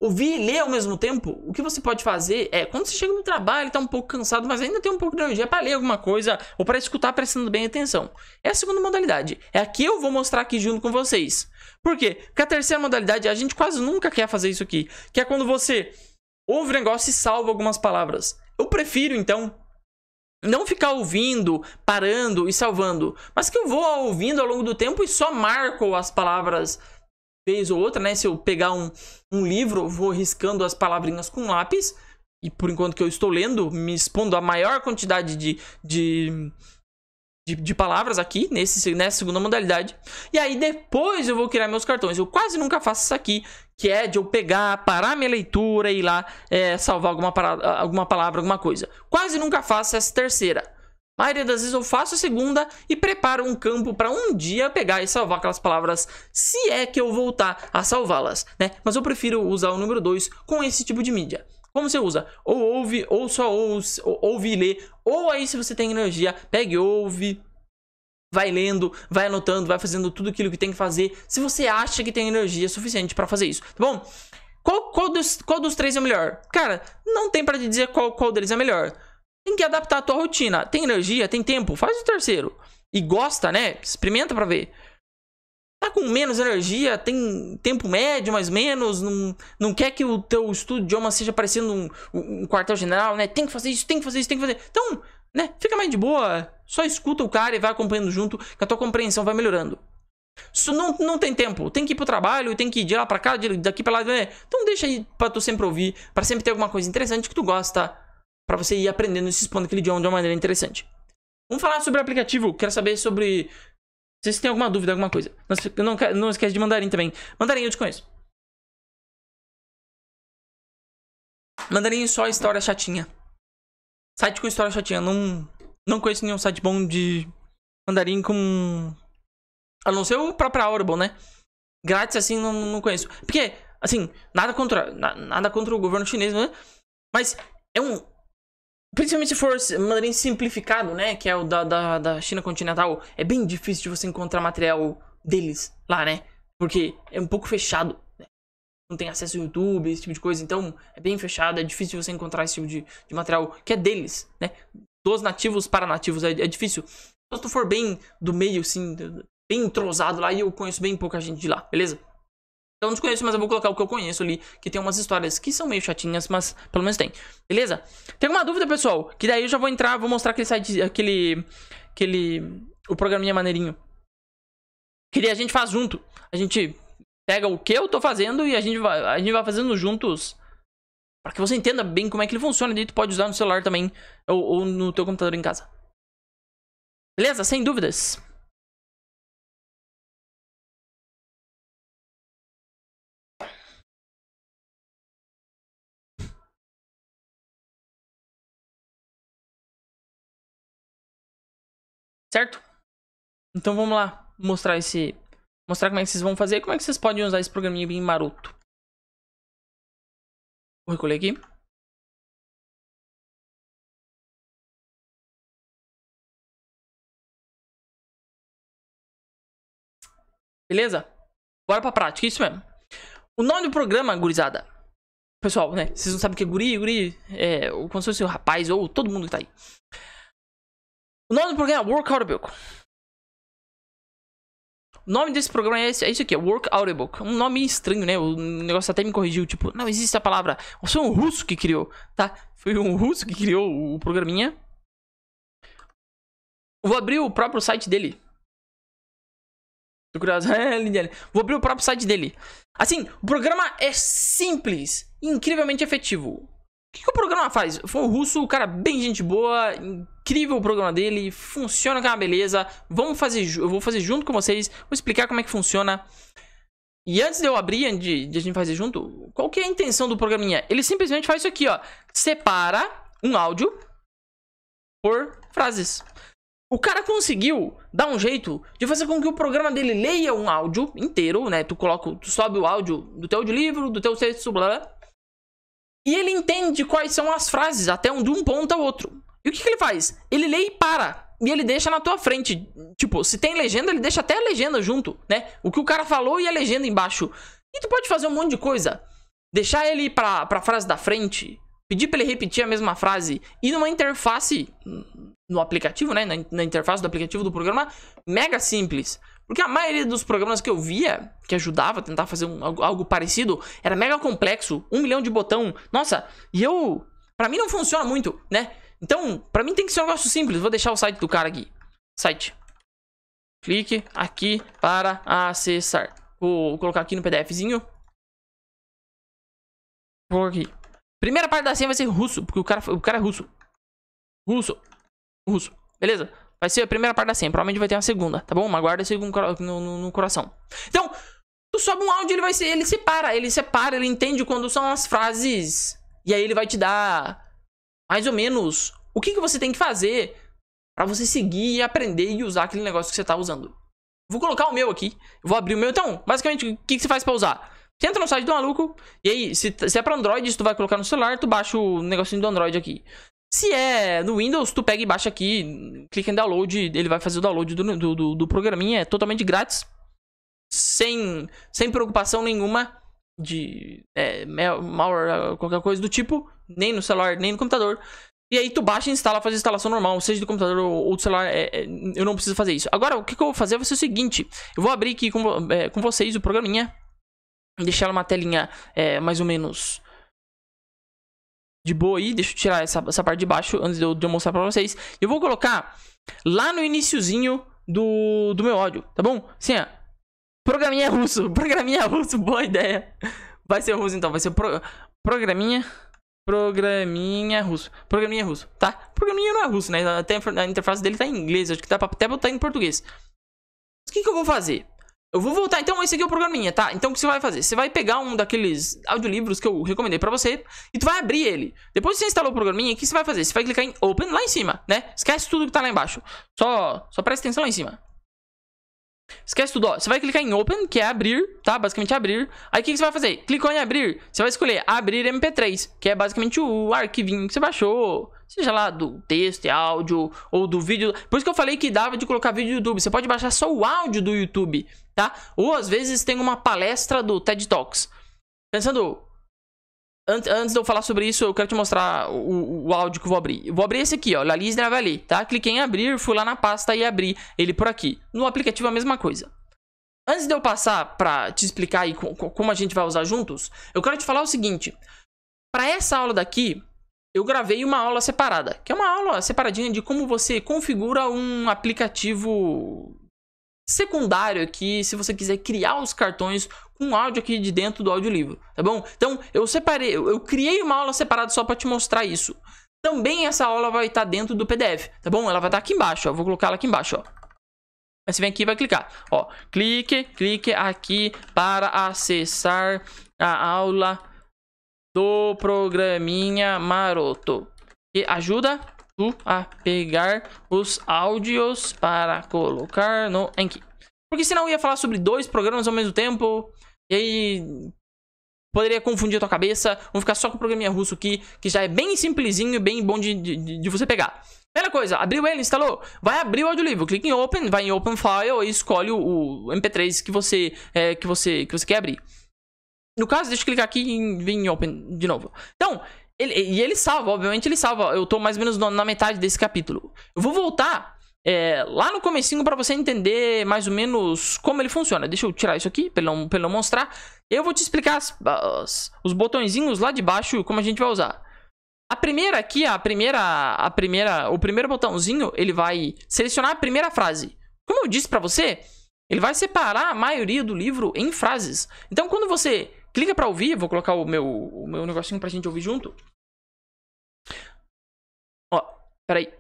ouvir e ler ao mesmo tempo, o que você pode fazer é, quando você chega no trabalho, está um pouco cansado, mas ainda tem um pouco de energia para ler alguma coisa ou para escutar prestando bem atenção. É a segunda modalidade. É a que eu vou mostrar aqui junto com vocês. Por quê? Porque a terceira modalidade, a gente quase nunca quer fazer isso aqui, que é quando você ouve o negócio e salva algumas palavras. Eu prefiro, então, não ficar ouvindo, parando e salvando, mas que eu vou ouvindo ao longo do tempo e só marco as palavras vez ou outra, né? Se eu pegar um, um livro, vou riscando as palavrinhas com lápis. E por enquanto que eu estou lendo, me expondo a maior quantidade de, de, de, de palavras aqui, nesse, nessa segunda modalidade. E aí depois eu vou criar meus cartões. Eu quase nunca faço isso aqui, que é de eu pegar, parar minha leitura e ir lá é, salvar alguma, parada, alguma palavra, alguma coisa. Quase nunca faço essa terceira. A maioria das vezes eu faço a segunda e preparo um campo para um dia pegar e salvar aquelas palavras, se é que eu voltar a salvá-las, né? Mas eu prefiro usar o número 2 com esse tipo de mídia. Como você usa? Ou ouve, ou só ouve, ou ouve e lê. Ou aí, se você tem energia, pegue ouve, vai lendo, vai anotando, vai fazendo tudo aquilo que tem que fazer, se você acha que tem energia suficiente para fazer isso, tá bom? Qual, qual, dos, qual dos três é o melhor? Cara, não tem para te dizer qual, qual deles é melhor tem que adaptar a tua rotina. Tem energia, tem tempo, faz o terceiro. E gosta, né? Experimenta para ver. Tá com menos energia, tem tempo médio, mais menos, não, não quer que o teu estudo de idioma seja parecendo um, um quartel-general, né? Tem que fazer isso, tem que fazer isso, tem que fazer. Então, né? Fica mais de boa, só escuta o cara e vai acompanhando junto, que a tua compreensão vai melhorando. Isso não, não tem tempo, tem que ir pro trabalho, tem que ir de lá pra cá, de, daqui pra lá, né? Então deixa aí pra tu sempre ouvir, para sempre ter alguma coisa interessante que tu gosta para você ir aprendendo e se expondo aquele idioma de uma maneira interessante. Vamos falar sobre o aplicativo. Quero saber sobre. Se vocês têm alguma dúvida, alguma coisa. Não, não, não esquece de mandarim também. Mandarim, eu te conheço. Mandarim é só história chatinha. Site com história chatinha. Não, não conheço nenhum site bom de mandarim com. A não ser o próprio Audible, né? Grátis assim, não, não conheço. Porque, assim, nada contra, na, nada contra o governo chinês, né? Mas é um, Principalmente se for mandarim simplificado, né? Que é o da, da, da China continental. É bem difícil de você encontrar material deles lá, né? Porque é um pouco fechado. Né? Não tem acesso ao YouTube, esse tipo de coisa. Então, é bem fechado. É difícil você encontrar esse tipo de, de material que é deles, né? Dos nativos para nativos. É, é difícil. Só então, se tu for bem do meio, assim, bem entrosado lá. E eu conheço bem pouca gente de lá, beleza? Então, eu não conheço, mas eu vou colocar o que eu conheço ali, que tem umas histórias que são meio chatinhas, mas pelo menos tem. Beleza? Tem alguma dúvida, pessoal? Que daí eu já vou entrar, vou mostrar aquele site, aquele... aquele... o programinha maneirinho. Que daí a gente faz junto. A gente pega o que eu tô fazendo e a gente vai, a gente vai fazendo juntos. Pra que você entenda bem como é que ele funciona, e daí tu pode usar no celular também, ou, ou no teu computador em casa. Beleza? Sem dúvidas. certo? Então vamos lá mostrar esse mostrar como é que vocês vão fazer, como é que vocês podem usar esse programinha bem maroto. Vou recolher aqui. Beleza? Bora pra prática, isso mesmo. O nome do programa, gurizada. Pessoal, né? Vocês não sabem o que é guri, guri, é, o consórcio, fosse o rapaz ou todo mundo que tá aí. O nome do programa é Workout Book. O nome desse programa é, esse, é isso aqui, é Workout Book. Um nome estranho, né? O negócio até me corrigiu, tipo, não existe a palavra. Foi um russo que criou, tá? Foi um russo que criou o programinha. Vou abrir o próprio site dele. Tô curioso. É, Vou abrir o próprio site dele. Assim, o programa é simples, incrivelmente efetivo. O que, que o programa faz? Foi um russo, cara bem gente boa, incrível o programa dele, funciona com uma beleza. Vamos fazer, eu vou fazer junto com vocês, vou explicar como é que funciona. E antes de eu abrir, de, de a gente fazer junto, qual que é a intenção do programinha? Ele simplesmente faz isso aqui, ó. Separa um áudio por frases. O cara conseguiu dar um jeito de fazer com que o programa dele leia um áudio inteiro, né? Tu coloca, tu sobe o áudio do teu audiolivro, do teu texto, blá, blá. E ele entende quais são as frases, até um de um ponto ao outro. E o que, que ele faz? Ele lê e para e ele deixa na tua frente. Tipo, se tem legenda, ele deixa até a legenda junto, né? O que o cara falou e a legenda embaixo. E tu pode fazer um monte de coisa. Deixar ele ir pra, pra frase da frente, pedir pra ele repetir a mesma frase, e numa interface no aplicativo, né? Na, na interface do aplicativo do programa, mega simples. Porque a maioria dos programas que eu via, que ajudava a tentar fazer um, algo, algo parecido, era mega complexo, um milhão de botão. Nossa, e eu. Pra mim não funciona muito, né? Então, pra mim tem que ser um negócio simples. Vou deixar o site do cara aqui. Site. Clique aqui para acessar. Vou colocar aqui no PDFzinho. Vou aqui. Primeira parte da senha vai ser russo, porque o cara, o cara é russo. Russo. Russo. Beleza? Vai ser a primeira parte da senha. Provavelmente vai ter uma segunda, tá bom? Mas guarda isso no, no, no coração. Então, tu sobe um áudio, ele vai ser. Ele separa, ele separa, ele entende quando são as frases. E aí ele vai te dar mais ou menos o que, que você tem que fazer para você seguir e aprender e usar aquele negócio que você tá usando. Vou colocar o meu aqui, vou abrir o meu. Então, basicamente, o que, que você faz para usar? Você entra no site do maluco, e aí, se, se é para Android, se tu vai colocar no celular, tu baixa o negocinho do Android aqui. Se é no Windows, tu pega e baixa aqui, clica em download, ele vai fazer o download do, do, do, do programinha, é totalmente grátis, sem, sem preocupação nenhuma de é, malware, qualquer coisa do tipo, nem no celular, nem no computador. E aí tu baixa e instala, faz a instalação normal, seja do computador ou do celular, é, é, eu não preciso fazer isso. Agora, o que, que, eu vou fazer vai ser o seguinte, eu vou abrir aqui com, é, com vocês o programinha, deixar uma telinha é, mais ou menos de boa aí, deixa eu tirar essa, essa parte de baixo antes de eu, de eu mostrar pra vocês. Eu vou colocar lá no iníciozinho do, do meu áudio, tá bom? sim Programinha russo. Programinha russo, boa ideia. Vai ser russo então, vai ser pro... programinha. Programinha russo. Programinha russo, tá? Programinha não é russo, né? Até a interface dele tá em inglês. Acho que dá pra até botar em português. O que, que eu vou fazer? Eu vou voltar, então esse aqui é o programinha, tá? Então o que você vai fazer? Você vai pegar um daqueles audiolivros que eu recomendei pra você e tu vai abrir ele. Depois que você instalou o programinha, o que você vai fazer? Você vai clicar em Open lá em cima, né? Esquece tudo que tá lá embaixo. Só, só presta atenção lá em cima. Esquece tudo, ó. Você vai clicar em Open, que é abrir, tá? Basicamente abrir. Aí o que, você vai fazer? Clicou em abrir, você vai escolher abrir MP3, que é basicamente o arquivinho que você baixou. Seja lá do texto e áudio ou do vídeo. Por isso que eu falei que dava de colocar vídeo do YouTube. Você pode baixar só o áudio do YouTube, tá? Ou às vezes tem uma palestra do TED Talks. Pensando, Antes, antes de eu falar sobre isso, eu quero te mostrar o, o áudio que eu vou abrir. Eu vou abrir esse aqui, ó, La Lise Navali, tá? Cliquei em abrir, fui lá na pasta e abri ele por aqui. No aplicativo é a mesma coisa. Antes de eu passar para te explicar aí como a gente vai usar juntos, eu quero te falar o seguinte. Para essa aula daqui, eu gravei uma aula separada, que é uma aula separadinha de como você configura um aplicativo secundário aqui, se você quiser criar os cartões com áudio aqui de dentro do audiolivro, tá bom? Então, eu separei, eu, criei uma aula separada só para te mostrar isso. Também essa aula vai estar tá dentro do PDF, tá bom? Ela vai estar tá aqui embaixo, ó. Vou colocar ela aqui embaixo, ó. Aí você vem aqui e vai clicar. Ó, clique, clique aqui para acessar a aula do programinha maroto. E ajuda a pegar os áudios para colocar no Enki, Porque senão eu ia falar sobre dois programas ao mesmo tempo. E aí poderia confundir a tua cabeça. Vamos ficar só com o programinha russo aqui, que já é bem simplesinho e bem bom de, de, de você pegar. Primeira coisa, abriu ele, instalou. Vai abrir o audiolivro, clica em Open, vai em Open File e escolhe o, o MP3 que você, é, que, você, que você quer abrir. No caso, deixa eu clicar aqui vir em Open de novo. Então, ele, e ele salva, obviamente ele salva. Eu tô mais ou menos na metade desse capítulo. Eu vou voltar é, lá no comecinho para você entender mais ou menos como ele funciona. Deixa eu tirar isso aqui pra ele não, mostrar. Eu vou te explicar as, as, os botõezinhos lá de baixo como a gente vai usar. A primeira aqui, a primeira, a primeira, o primeiro botãozinho, ele vai selecionar a primeira frase. Como eu disse para você, ele vai separar a maioria do livro em frases. Então quando você Clica para ouvir, vou colocar o meu, o meu negocinho pra gente ouvir junto. Ó, peraí.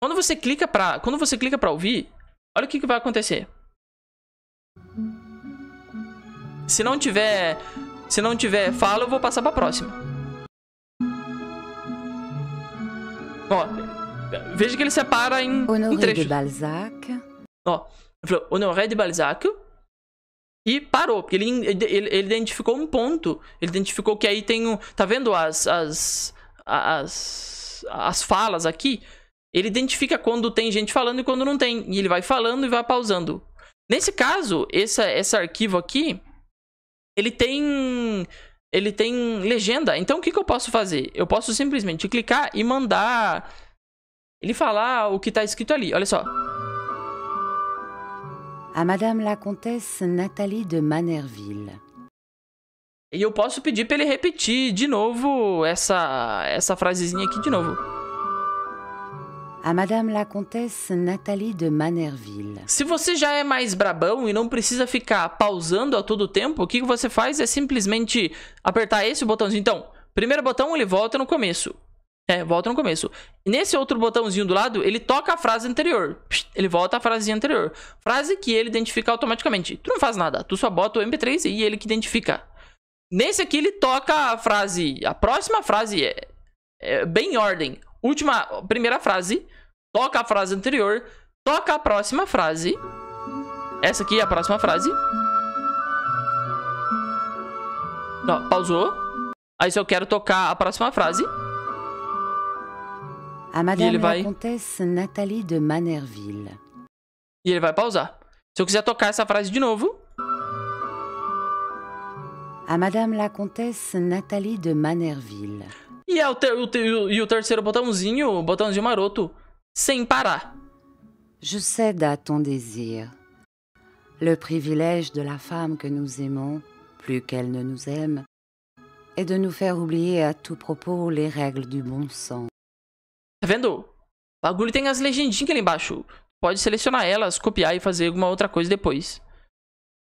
Quando você clica pra, quando você clica pra ouvir, olha o que, que vai acontecer. Se não tiver, se não tiver fala, eu vou passar pra próxima. Ó, veja que ele separa em, Honoré em trechos. de Balzac. Ó, Honoré de Balzac e parou, porque ele, ele, ele, identificou um ponto. Ele identificou que aí tem um. Tá vendo as, as, as, as falas aqui? Ele identifica quando tem gente falando e quando não tem. E ele vai falando e vai pausando. Nesse caso, esse esse arquivo aqui, ele tem ele tem legenda. Então o que, que eu posso fazer? Eu posso simplesmente clicar e mandar ele falar o que está escrito ali. Olha só a Madame la Comtesse Nathalie de Manerville. E eu posso pedir para ele repetir de novo essa, essa frasezinha aqui de novo. A Madame la Comtesse Nathalie de Manerville. Se você já é mais brabão e não precisa ficar pausando a todo tempo, o que você faz é simplesmente apertar esse botãozinho. Então, primeiro botão ele volta no começo. É, volta no começo. Nesse outro botãozinho do lado, ele toca a frase anterior. Ele volta a frase anterior. Frase que ele identifica automaticamente. Tu não faz nada, tu só bota o MP3 e ele que identifica. Nesse aqui, ele toca a frase. A próxima frase é, é bem em ordem. Última, primeira frase. Toca a frase anterior. Toca a próxima frase. Essa aqui é a próxima frase. Não, pausou. Aí se eu quero tocar a próxima frase. à Madame la Comtesse Nathalie de Manerville. E va vai pausar. Se eu quiser tocar cette phrase de nouveau. À Madame la Comtesse Nathalie de Manerville. Et é o, ter, le ter, e terceiro botãozinho, o botãozinho maroto, sem parar. Je cède à ton désir. Le privilège de la femme que nous aimons, plus qu'elle ne nous aime, est de nous faire oublier à tout propos les règles du bon sens. Tá vendo? O bagulho tem as legendinhas ali embaixo. Pode selecionar elas, copiar e fazer alguma outra coisa depois.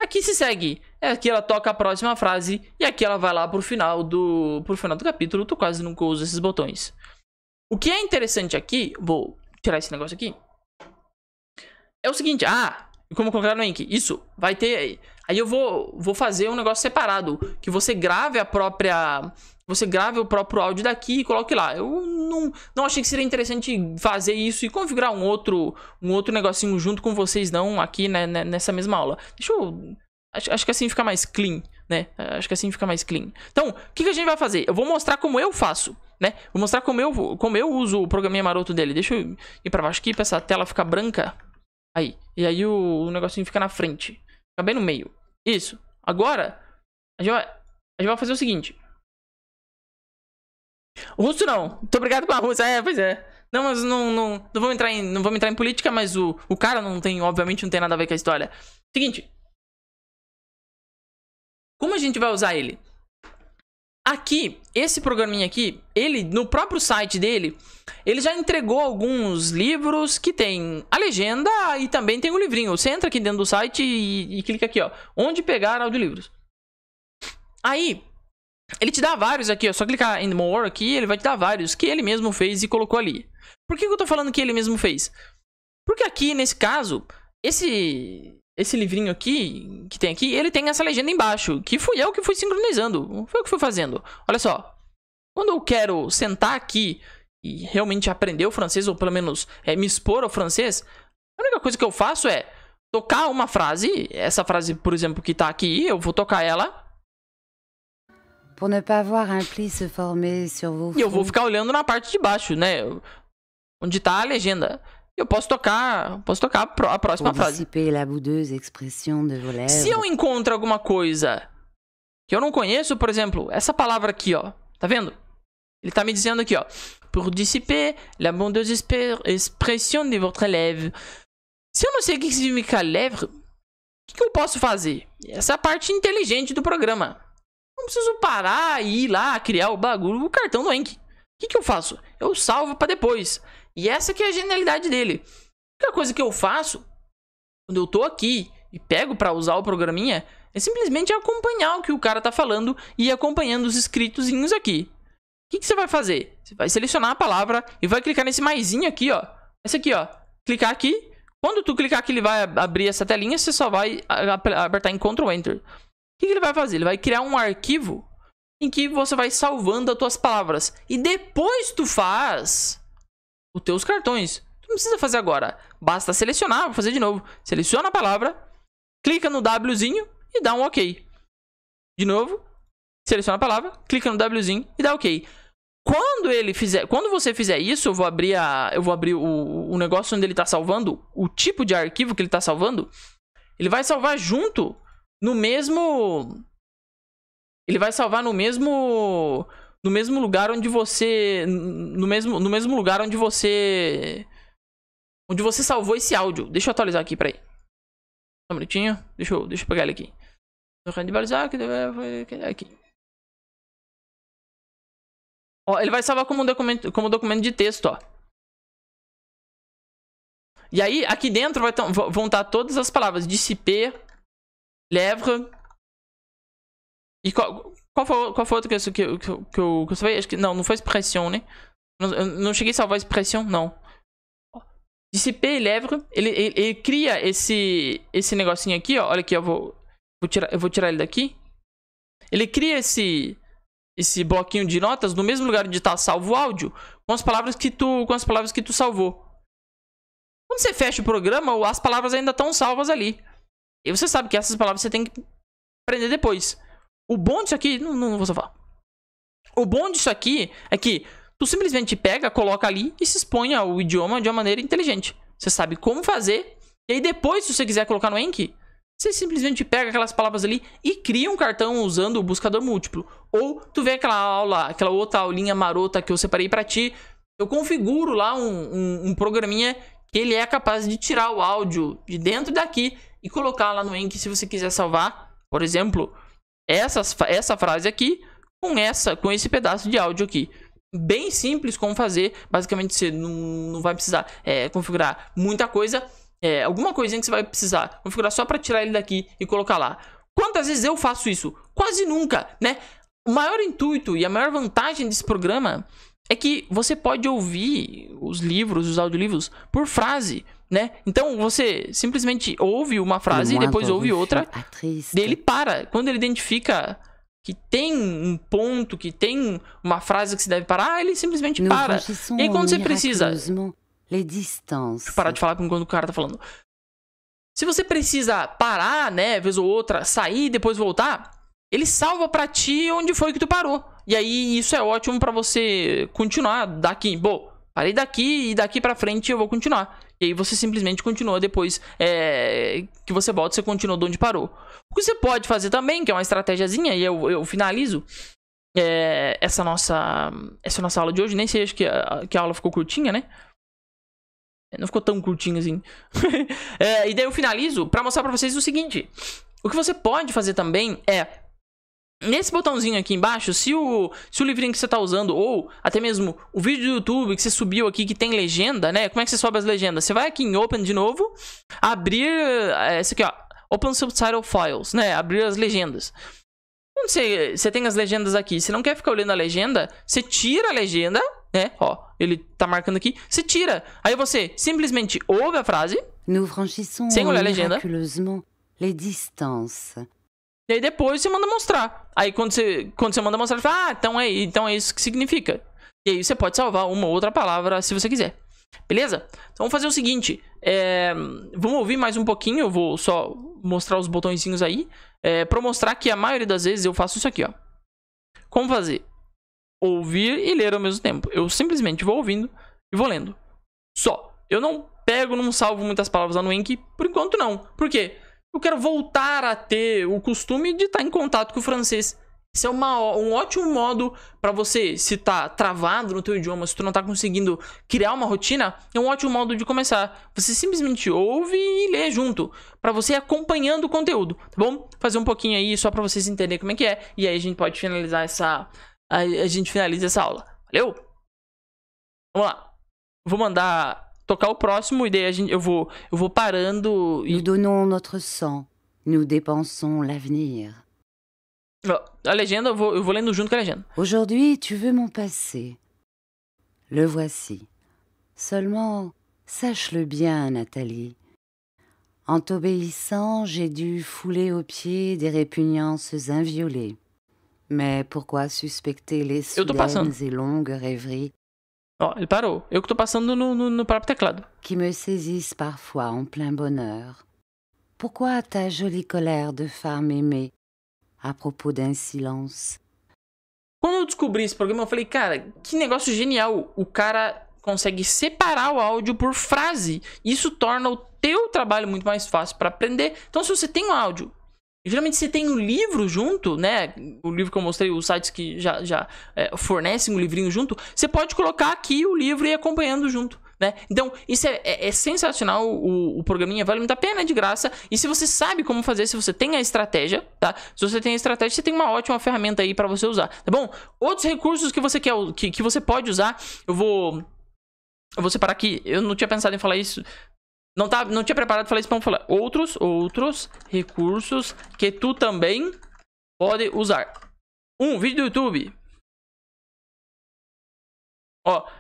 Aqui se segue. É aqui ela toca a próxima frase e aqui ela vai lá pro final do pro final do capítulo. Tu quase nunca usa esses botões. O que é interessante aqui, vou tirar esse negócio aqui. É o seguinte, ah, como colocar no Ink? Isso, vai ter aí. Aí eu vou, vou fazer um negócio separado, que você grave a própria você grave o próprio áudio daqui e coloque lá. Eu não, não achei que seria interessante fazer isso e configurar um outro, um outro negocinho junto com vocês, não, aqui né, né, nessa mesma aula. Deixa eu. Acho, acho que assim fica mais clean, né? Acho que assim fica mais clean. Então, o que, que a gente vai fazer? Eu vou mostrar como eu faço. Né? Vou mostrar como eu, como eu uso o programinha maroto dele. Deixa eu ir pra baixo aqui pra essa tela ficar branca. Aí. E aí o, o negocinho fica na frente. Fica bem no meio. Isso. Agora, a gente vai, a gente vai fazer o seguinte. Russo não. Muito obrigado com a Rússia. É, pois é. Não, mas não, não, não vamos entrar em, não vamos entrar em política, mas o, o cara não tem, obviamente, não tem nada a ver com a história. Seguinte. Como a gente vai usar ele? Aqui, esse programinha aqui, ele no próprio site dele, ele já entregou alguns livros que tem a legenda e também tem o um livrinho. Você entra aqui dentro do site e, e clica aqui, ó, onde pegar audiolivros. Aí, ele te dá vários aqui, ó. Só clicar em More aqui, ele vai te dar vários que ele mesmo fez e colocou ali. Por que, que eu tô falando que ele mesmo fez? Porque aqui, nesse caso, esse esse livrinho aqui, que tem aqui, ele tem essa legenda embaixo, que fui eu que fui sincronizando, foi o que fui fazendo. Olha só, quando eu quero sentar aqui e realmente aprender o francês, ou pelo menos é, me expor ao francês, a única coisa que eu faço é tocar uma frase, essa frase, por exemplo, que tá aqui, eu vou tocar ela, Pour ne pas voir un pli se former sur vos E eu vou ficar olhando na parte de baixo, né? Onde tá a legenda. Eu posso tocar, posso tocar a próxima frase. La expression de vos lèvres. Se eu encontro alguma coisa que eu não conheço, por exemplo, essa palavra aqui, ó. Tá vendo? Ele tá me dizendo aqui, ó. Pour dissiper la bondeuse expression de votre lèvre. Se eu não sei o que significa lèvre, o que, que eu posso fazer? Essa é a parte inteligente do programa. Não preciso parar e ir lá criar o bagulho, o cartão do Enk. O que, que eu faço? Eu salvo para depois. E essa que é a genialidade dele. A única coisa que eu faço, quando eu tô aqui e pego para usar o programinha, é simplesmente acompanhar o que o cara tá falando e acompanhando os escritozinhos aqui. O que, que você vai fazer? Você vai selecionar a palavra e vai clicar nesse maisinho aqui, ó. Esse aqui, ó. Clicar aqui. Quando tu clicar aqui, ele vai abrir essa telinha, você só vai apertar em Ctrl Enter que, que ele vai fazer? Ele vai criar um arquivo em que você vai salvando as tuas palavras. E depois tu faz os teus cartões. Tu não precisa fazer agora. Basta selecionar, vou fazer de novo. Seleciona a palavra, clica no Wzinho e dá um OK. De novo, seleciona a palavra, clica no Wzinho e dá OK. Quando ele fizer, quando você fizer isso, eu vou abrir a, eu vou abrir o, o negócio onde ele está salvando, o tipo de arquivo que ele está salvando. Ele vai salvar junto no mesmo. Ele vai salvar no mesmo. No mesmo lugar onde você. No mesmo, no mesmo lugar onde você. Onde você salvou esse áudio. Deixa eu atualizar aqui, peraí. Um minutinho. Deixa eu, deixa eu pegar ele aqui. É, é aqui. Ó, ele vai salvar como um documento, como documento de texto, ó. E aí, aqui dentro vai vão estar tá todas as palavras de Lèvres. E qual, qual, foi, qual foi outro que eu, que, eu, que, eu, que eu salvei? Acho que, não, não foi expressão, né? Não, não cheguei a salvar expressão, não. Dissipei lèvres. Ele, ele, ele, cria esse, esse negocinho aqui, ó. Olha aqui, eu vou, vou tirar, eu vou tirar ele daqui. Ele cria esse, esse bloquinho de notas no mesmo lugar onde está salvo o áudio com as palavras que tu, com as palavras que tu salvou. Quando você fecha o programa, as palavras ainda estão salvas ali. E você sabe que essas palavras você tem que aprender depois. O bom disso aqui, não, não, não vou só falar. O bom disso aqui é que tu simplesmente pega, coloca ali e se expõe ao idioma de uma maneira inteligente. Você sabe como fazer. E aí depois, se você quiser colocar no Enki, você simplesmente pega aquelas palavras ali e cria um cartão usando o buscador múltiplo. Ou tu vê aquela aula, aquela outra aulinha marota que eu separei para ti, eu configuro lá um, um, um programinha que ele é capaz de tirar o áudio de dentro daqui e colocar lá no Enki se você quiser salvar, por exemplo, essa, essa frase aqui com, essa, com esse pedaço de áudio aqui bem simples como fazer. Basicamente, você não, não vai precisar é, configurar muita coisa. É, alguma coisinha que você vai precisar configurar só para tirar ele daqui e colocar lá. Quantas vezes eu faço isso? Quase nunca, né? O maior intuito e a maior vantagem desse programa é que você pode ouvir os livros, os audiolivros, por frase, né? Então você simplesmente ouve uma frase e depois ouve outra. Ah, Daí ele para. Quando ele identifica que tem um ponto, que tem uma frase que se deve parar, ele simplesmente para. E quando você precisa. Parar de falar com quando o cara tá falando. Se você precisa parar, né, vez ou outra, sair e depois voltar, ele salva para ti onde foi que tu parou. E aí isso é ótimo para você continuar daqui. Bom, parei daqui e daqui para frente eu vou continuar. E aí você simplesmente continua depois é, que você volta, você continua de onde parou. O que você pode fazer também, que é uma estratégiazinha, e eu, eu finalizo é, essa nossa essa nossa aula de hoje. Nem sei, acho que a, que a aula ficou curtinha, né? Não ficou tão curtinha assim. é, e daí eu finalizo para mostrar para vocês o seguinte. O que você pode fazer também é Nesse botãozinho aqui embaixo, se o, se o livrinho que você está usando, ou até mesmo o vídeo do YouTube que você subiu aqui que tem legenda, né? Como é que você sobe as legendas? Você vai aqui em Open de novo, abrir é, esse aqui, ó. Open Subtitle Files, né? Abrir as legendas. Quando você, você tem as legendas aqui, você não quer ficar olhando a legenda, você tira a legenda, né? Ó, ele tá marcando aqui. Você tira. Aí você simplesmente ouve a frase. Nous sem olhar a legenda. les distances e aí depois você manda mostrar. Aí quando você, quando você manda mostrar, você fala, ah, então é, então é isso que significa. E aí você pode salvar uma ou outra palavra se você quiser. Beleza? Então vamos fazer o seguinte. É... vamos ouvir mais um pouquinho. Eu vou só mostrar os botõezinhos aí. É, pra mostrar que a maioria das vezes eu faço isso aqui, ó. Como fazer? Ouvir e ler ao mesmo tempo. Eu simplesmente vou ouvindo e vou lendo. Só. Eu não pego, não salvo muitas palavras lá no Enki. Por enquanto não. Por quê? eu quero voltar a ter o costume de estar em contato com o francês. Isso é uma, um ótimo modo para você, se tá travado no teu idioma, se tu não tá conseguindo criar uma rotina, é um ótimo modo de começar. Você simplesmente ouve e lê junto, para você ir acompanhando o conteúdo, tá bom? Fazer um pouquinho aí só para vocês entenderem como é que é, e aí a gente pode finalizar essa a, a gente finaliza essa aula. Valeu? Vamos lá. Vou mandar tocar Nous donnons notre sang, nous dépensons l'avenir. A légende, Aujourd'hui, tu veux mon passé. Le voici. Seulement, sache-le bien, Nathalie. En t'obéissant, j'ai dû fouler aux pieds des répugnances inviolées. Mais pourquoi suspecter les soudaines et longues rêveries Oh, ele parou. Eu que tô passando no, no, no próprio teclado. me saisisse parfois en plein bonheur. Pourquoi ta jolie colère de femme aimée à propos d'un silence? Quando eu descobri esse programa, eu falei, cara, que negócio genial. O cara consegue separar o áudio por frase. Isso torna o teu trabalho muito mais fácil para aprender. Então, se você tem um áudio Geralmente você tem o livro junto, né? O livro que eu mostrei, os sites que já, já é, fornecem um livrinho junto. Você pode colocar aqui o livro e ir acompanhando junto, né? Então, isso é, é, é sensacional. O, o, programinha vale muito a pena, é de graça. E se você sabe como fazer, se você tem a estratégia, tá? Se você tem a estratégia, você tem uma ótima ferramenta aí para você usar, tá bom? Outros recursos que você quer, que, que você pode usar, eu vou... Eu vou separar aqui, eu não tinha pensado em falar isso não, tá, não tinha preparado, falei isso então pra falar. Outros, outros recursos que tu também pode usar. Um, vídeo do YouTube. Ó,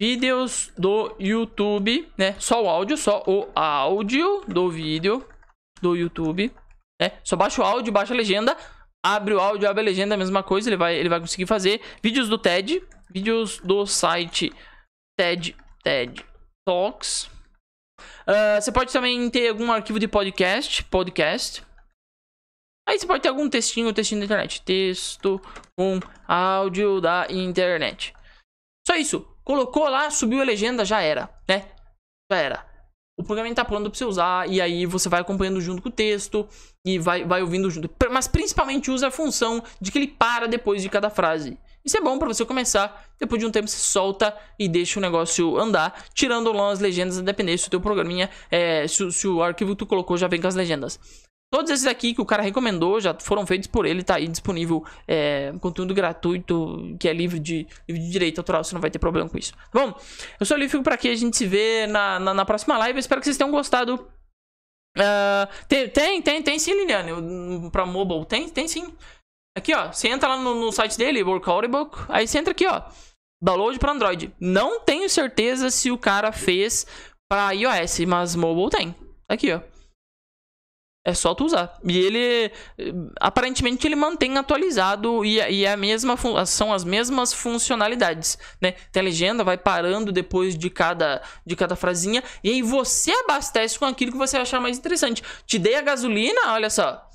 vídeos do YouTube, né? Só o áudio, só o áudio do vídeo do YouTube, né? Só baixa o áudio, baixa a legenda, abre o áudio, abre a legenda, a mesma coisa, ele vai, ele vai conseguir fazer. Vídeos do TED, vídeos do site TED, TED Talks. Ah, você pode também ter algum arquivo de podcast, podcast. Aí você pode ter algum textinho, textinho da internet. Texto com áudio da internet. Só isso. Colocou lá, subiu a legenda, já era, né? Já era. O programa está pronto para você usar, e aí você vai acompanhando junto com o texto e vai, vai ouvindo junto. Mas principalmente usa a função de que ele para depois de cada frase. Isso é bom para você começar, depois de um tempo você solta e deixa o negócio andar, tirando lá as legendas, a depender se o teu programinha, é, se, se o arquivo que tu colocou já vem com as legendas. Todos esses aqui que o cara recomendou já foram feitos por ele, tá aí disponível é, conteúdo gratuito que é livre de, livre de direito autoral, você não vai ter problema com isso. Tá bom, eu sou o Lívio, fico por aqui, a gente se vê na, na, na próxima live, espero que vocês tenham gostado. Uh, tem, tem, tem, tem sim, Liliane, pra mobile, tem, tem sim. Aqui, ó. Você entra lá no, no site dele, Work Audiobook. Aí você entra aqui, ó. Download para Android. Não tenho certeza se o cara fez para iOS, mas mobile tem. Aqui, ó. É só tu usar. E ele aparentemente ele mantém atualizado e, é, e é a mesma são as mesmas funcionalidades, né? Tem a legenda, vai parando depois de cada de cada frasinha e aí você abastece com aquilo que você achar mais interessante. Te dei a gasolina, olha só.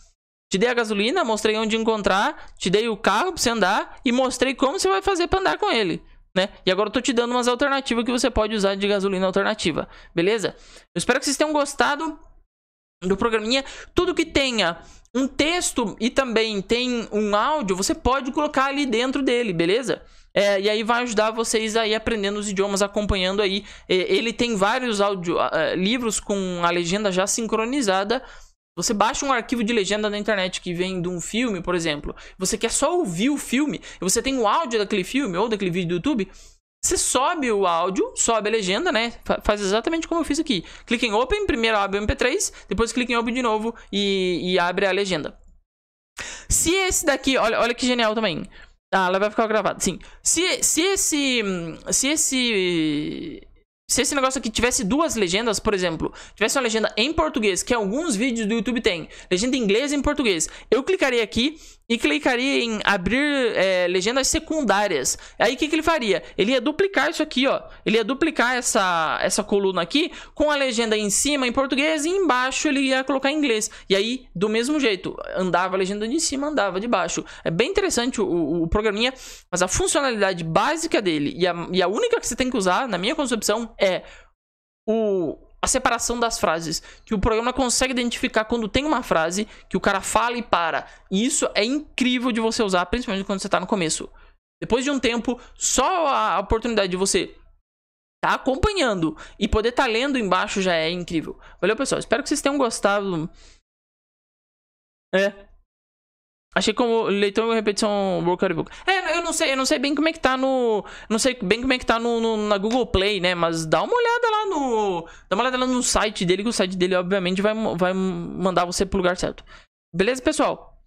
Te dei a gasolina, mostrei onde encontrar, te dei o carro pra você andar e mostrei como você vai fazer pra andar com ele. Né? E agora eu tô te dando umas alternativas que você pode usar de gasolina alternativa, beleza? Eu espero que vocês tenham gostado do programinha. Tudo que tenha um texto e também tem um áudio, você pode colocar ali dentro dele, beleza? É, e aí vai ajudar vocês aí aprendendo os idiomas, acompanhando aí. É, ele tem vários ah, é, livros com a legenda já sincronizada você baixa um arquivo de legenda na internet que vem de um filme, por exemplo. Você quer só ouvir o filme, e você tem o áudio daquele filme ou daquele vídeo do YouTube. Você sobe o áudio, sobe a legenda, né? Faz exatamente como eu fiz aqui. Clica em Open, primeiro abre o MP3, depois clica em Open de novo e, e abre a legenda. Se esse daqui, olha, olha que genial também. Ah, ela vai ficar gravada, sim. Se, se esse. Hum, se esse se esse negócio aqui tivesse duas legendas, por exemplo, tivesse uma legenda em português, que alguns vídeos do YouTube tem, legenda em inglês e em português, eu clicaria aqui e clicaria em abrir é, legendas secundárias. Aí o que, que ele faria? Ele ia duplicar isso aqui, ó. Ele ia duplicar essa, essa coluna aqui com a legenda em cima em português e embaixo ele ia colocar em inglês. E aí, do mesmo jeito, andava a legenda de cima, andava de baixo. É bem interessante o, o programinha, mas a funcionalidade básica dele e a, e a única que você tem que usar, na minha concepção, é o, a separação das frases, que o programa consegue identificar quando tem uma frase que o cara fala e para. E isso é incrível de você usar, principalmente quando você está no começo. Depois de um tempo, só a oportunidade de você tá acompanhando e poder estar tá lendo embaixo já é incrível. Valeu, pessoal. Espero que vocês tenham gostado. É, Achei como leitão e repetição workbook. É, eu não sei, eu não sei bem como é que tá no. Não sei bem como é que tá no, no, na Google Play, né? Mas dá uma olhada lá no. Dá uma olhada lá no site dele, que o site dele, obviamente, vai, vai mandar você pro lugar certo. Beleza, pessoal?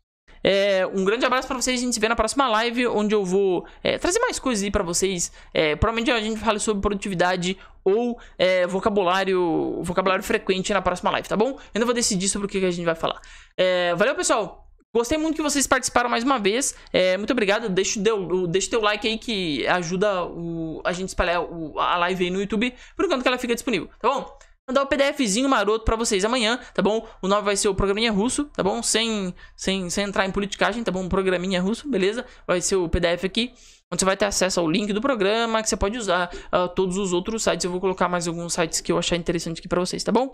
É, um grande abraço para vocês. A gente se vê na próxima live, onde eu vou é, trazer mais coisas aí para vocês. É, provavelmente a gente fala sobre produtividade ou é, vocabulário, vocabulário frequente na próxima live, tá bom? Eu não vou decidir sobre o que, que a gente vai falar. É, valeu, pessoal! Gostei muito que vocês participaram mais uma vez. É, muito obrigado. Deixa o teu like aí que ajuda o, a gente espalhar o, a live aí no YouTube, por enquanto que ela fica disponível, tá bom? Mandar o um PDFzinho maroto para vocês amanhã, tá bom? O nome vai ser o programinha russo, tá bom? Sem, sem, sem entrar em politicagem, tá bom? O programinha russo, beleza? Vai ser o PDF aqui onde você vai ter acesso ao link do programa, que você pode usar uh, todos os outros sites. Eu vou colocar mais alguns sites que eu achar interessante aqui para vocês, tá bom?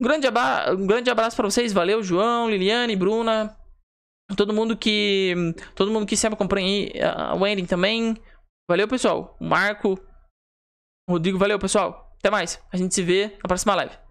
Um grande, um grande abraço para vocês, valeu, João, Liliane, Bruna, Todo mundo que. Todo mundo que sempre acompanha aí. O Ending também. Valeu, pessoal. O Marco. O Rodrigo, valeu, pessoal. Até mais. A gente se vê na próxima live.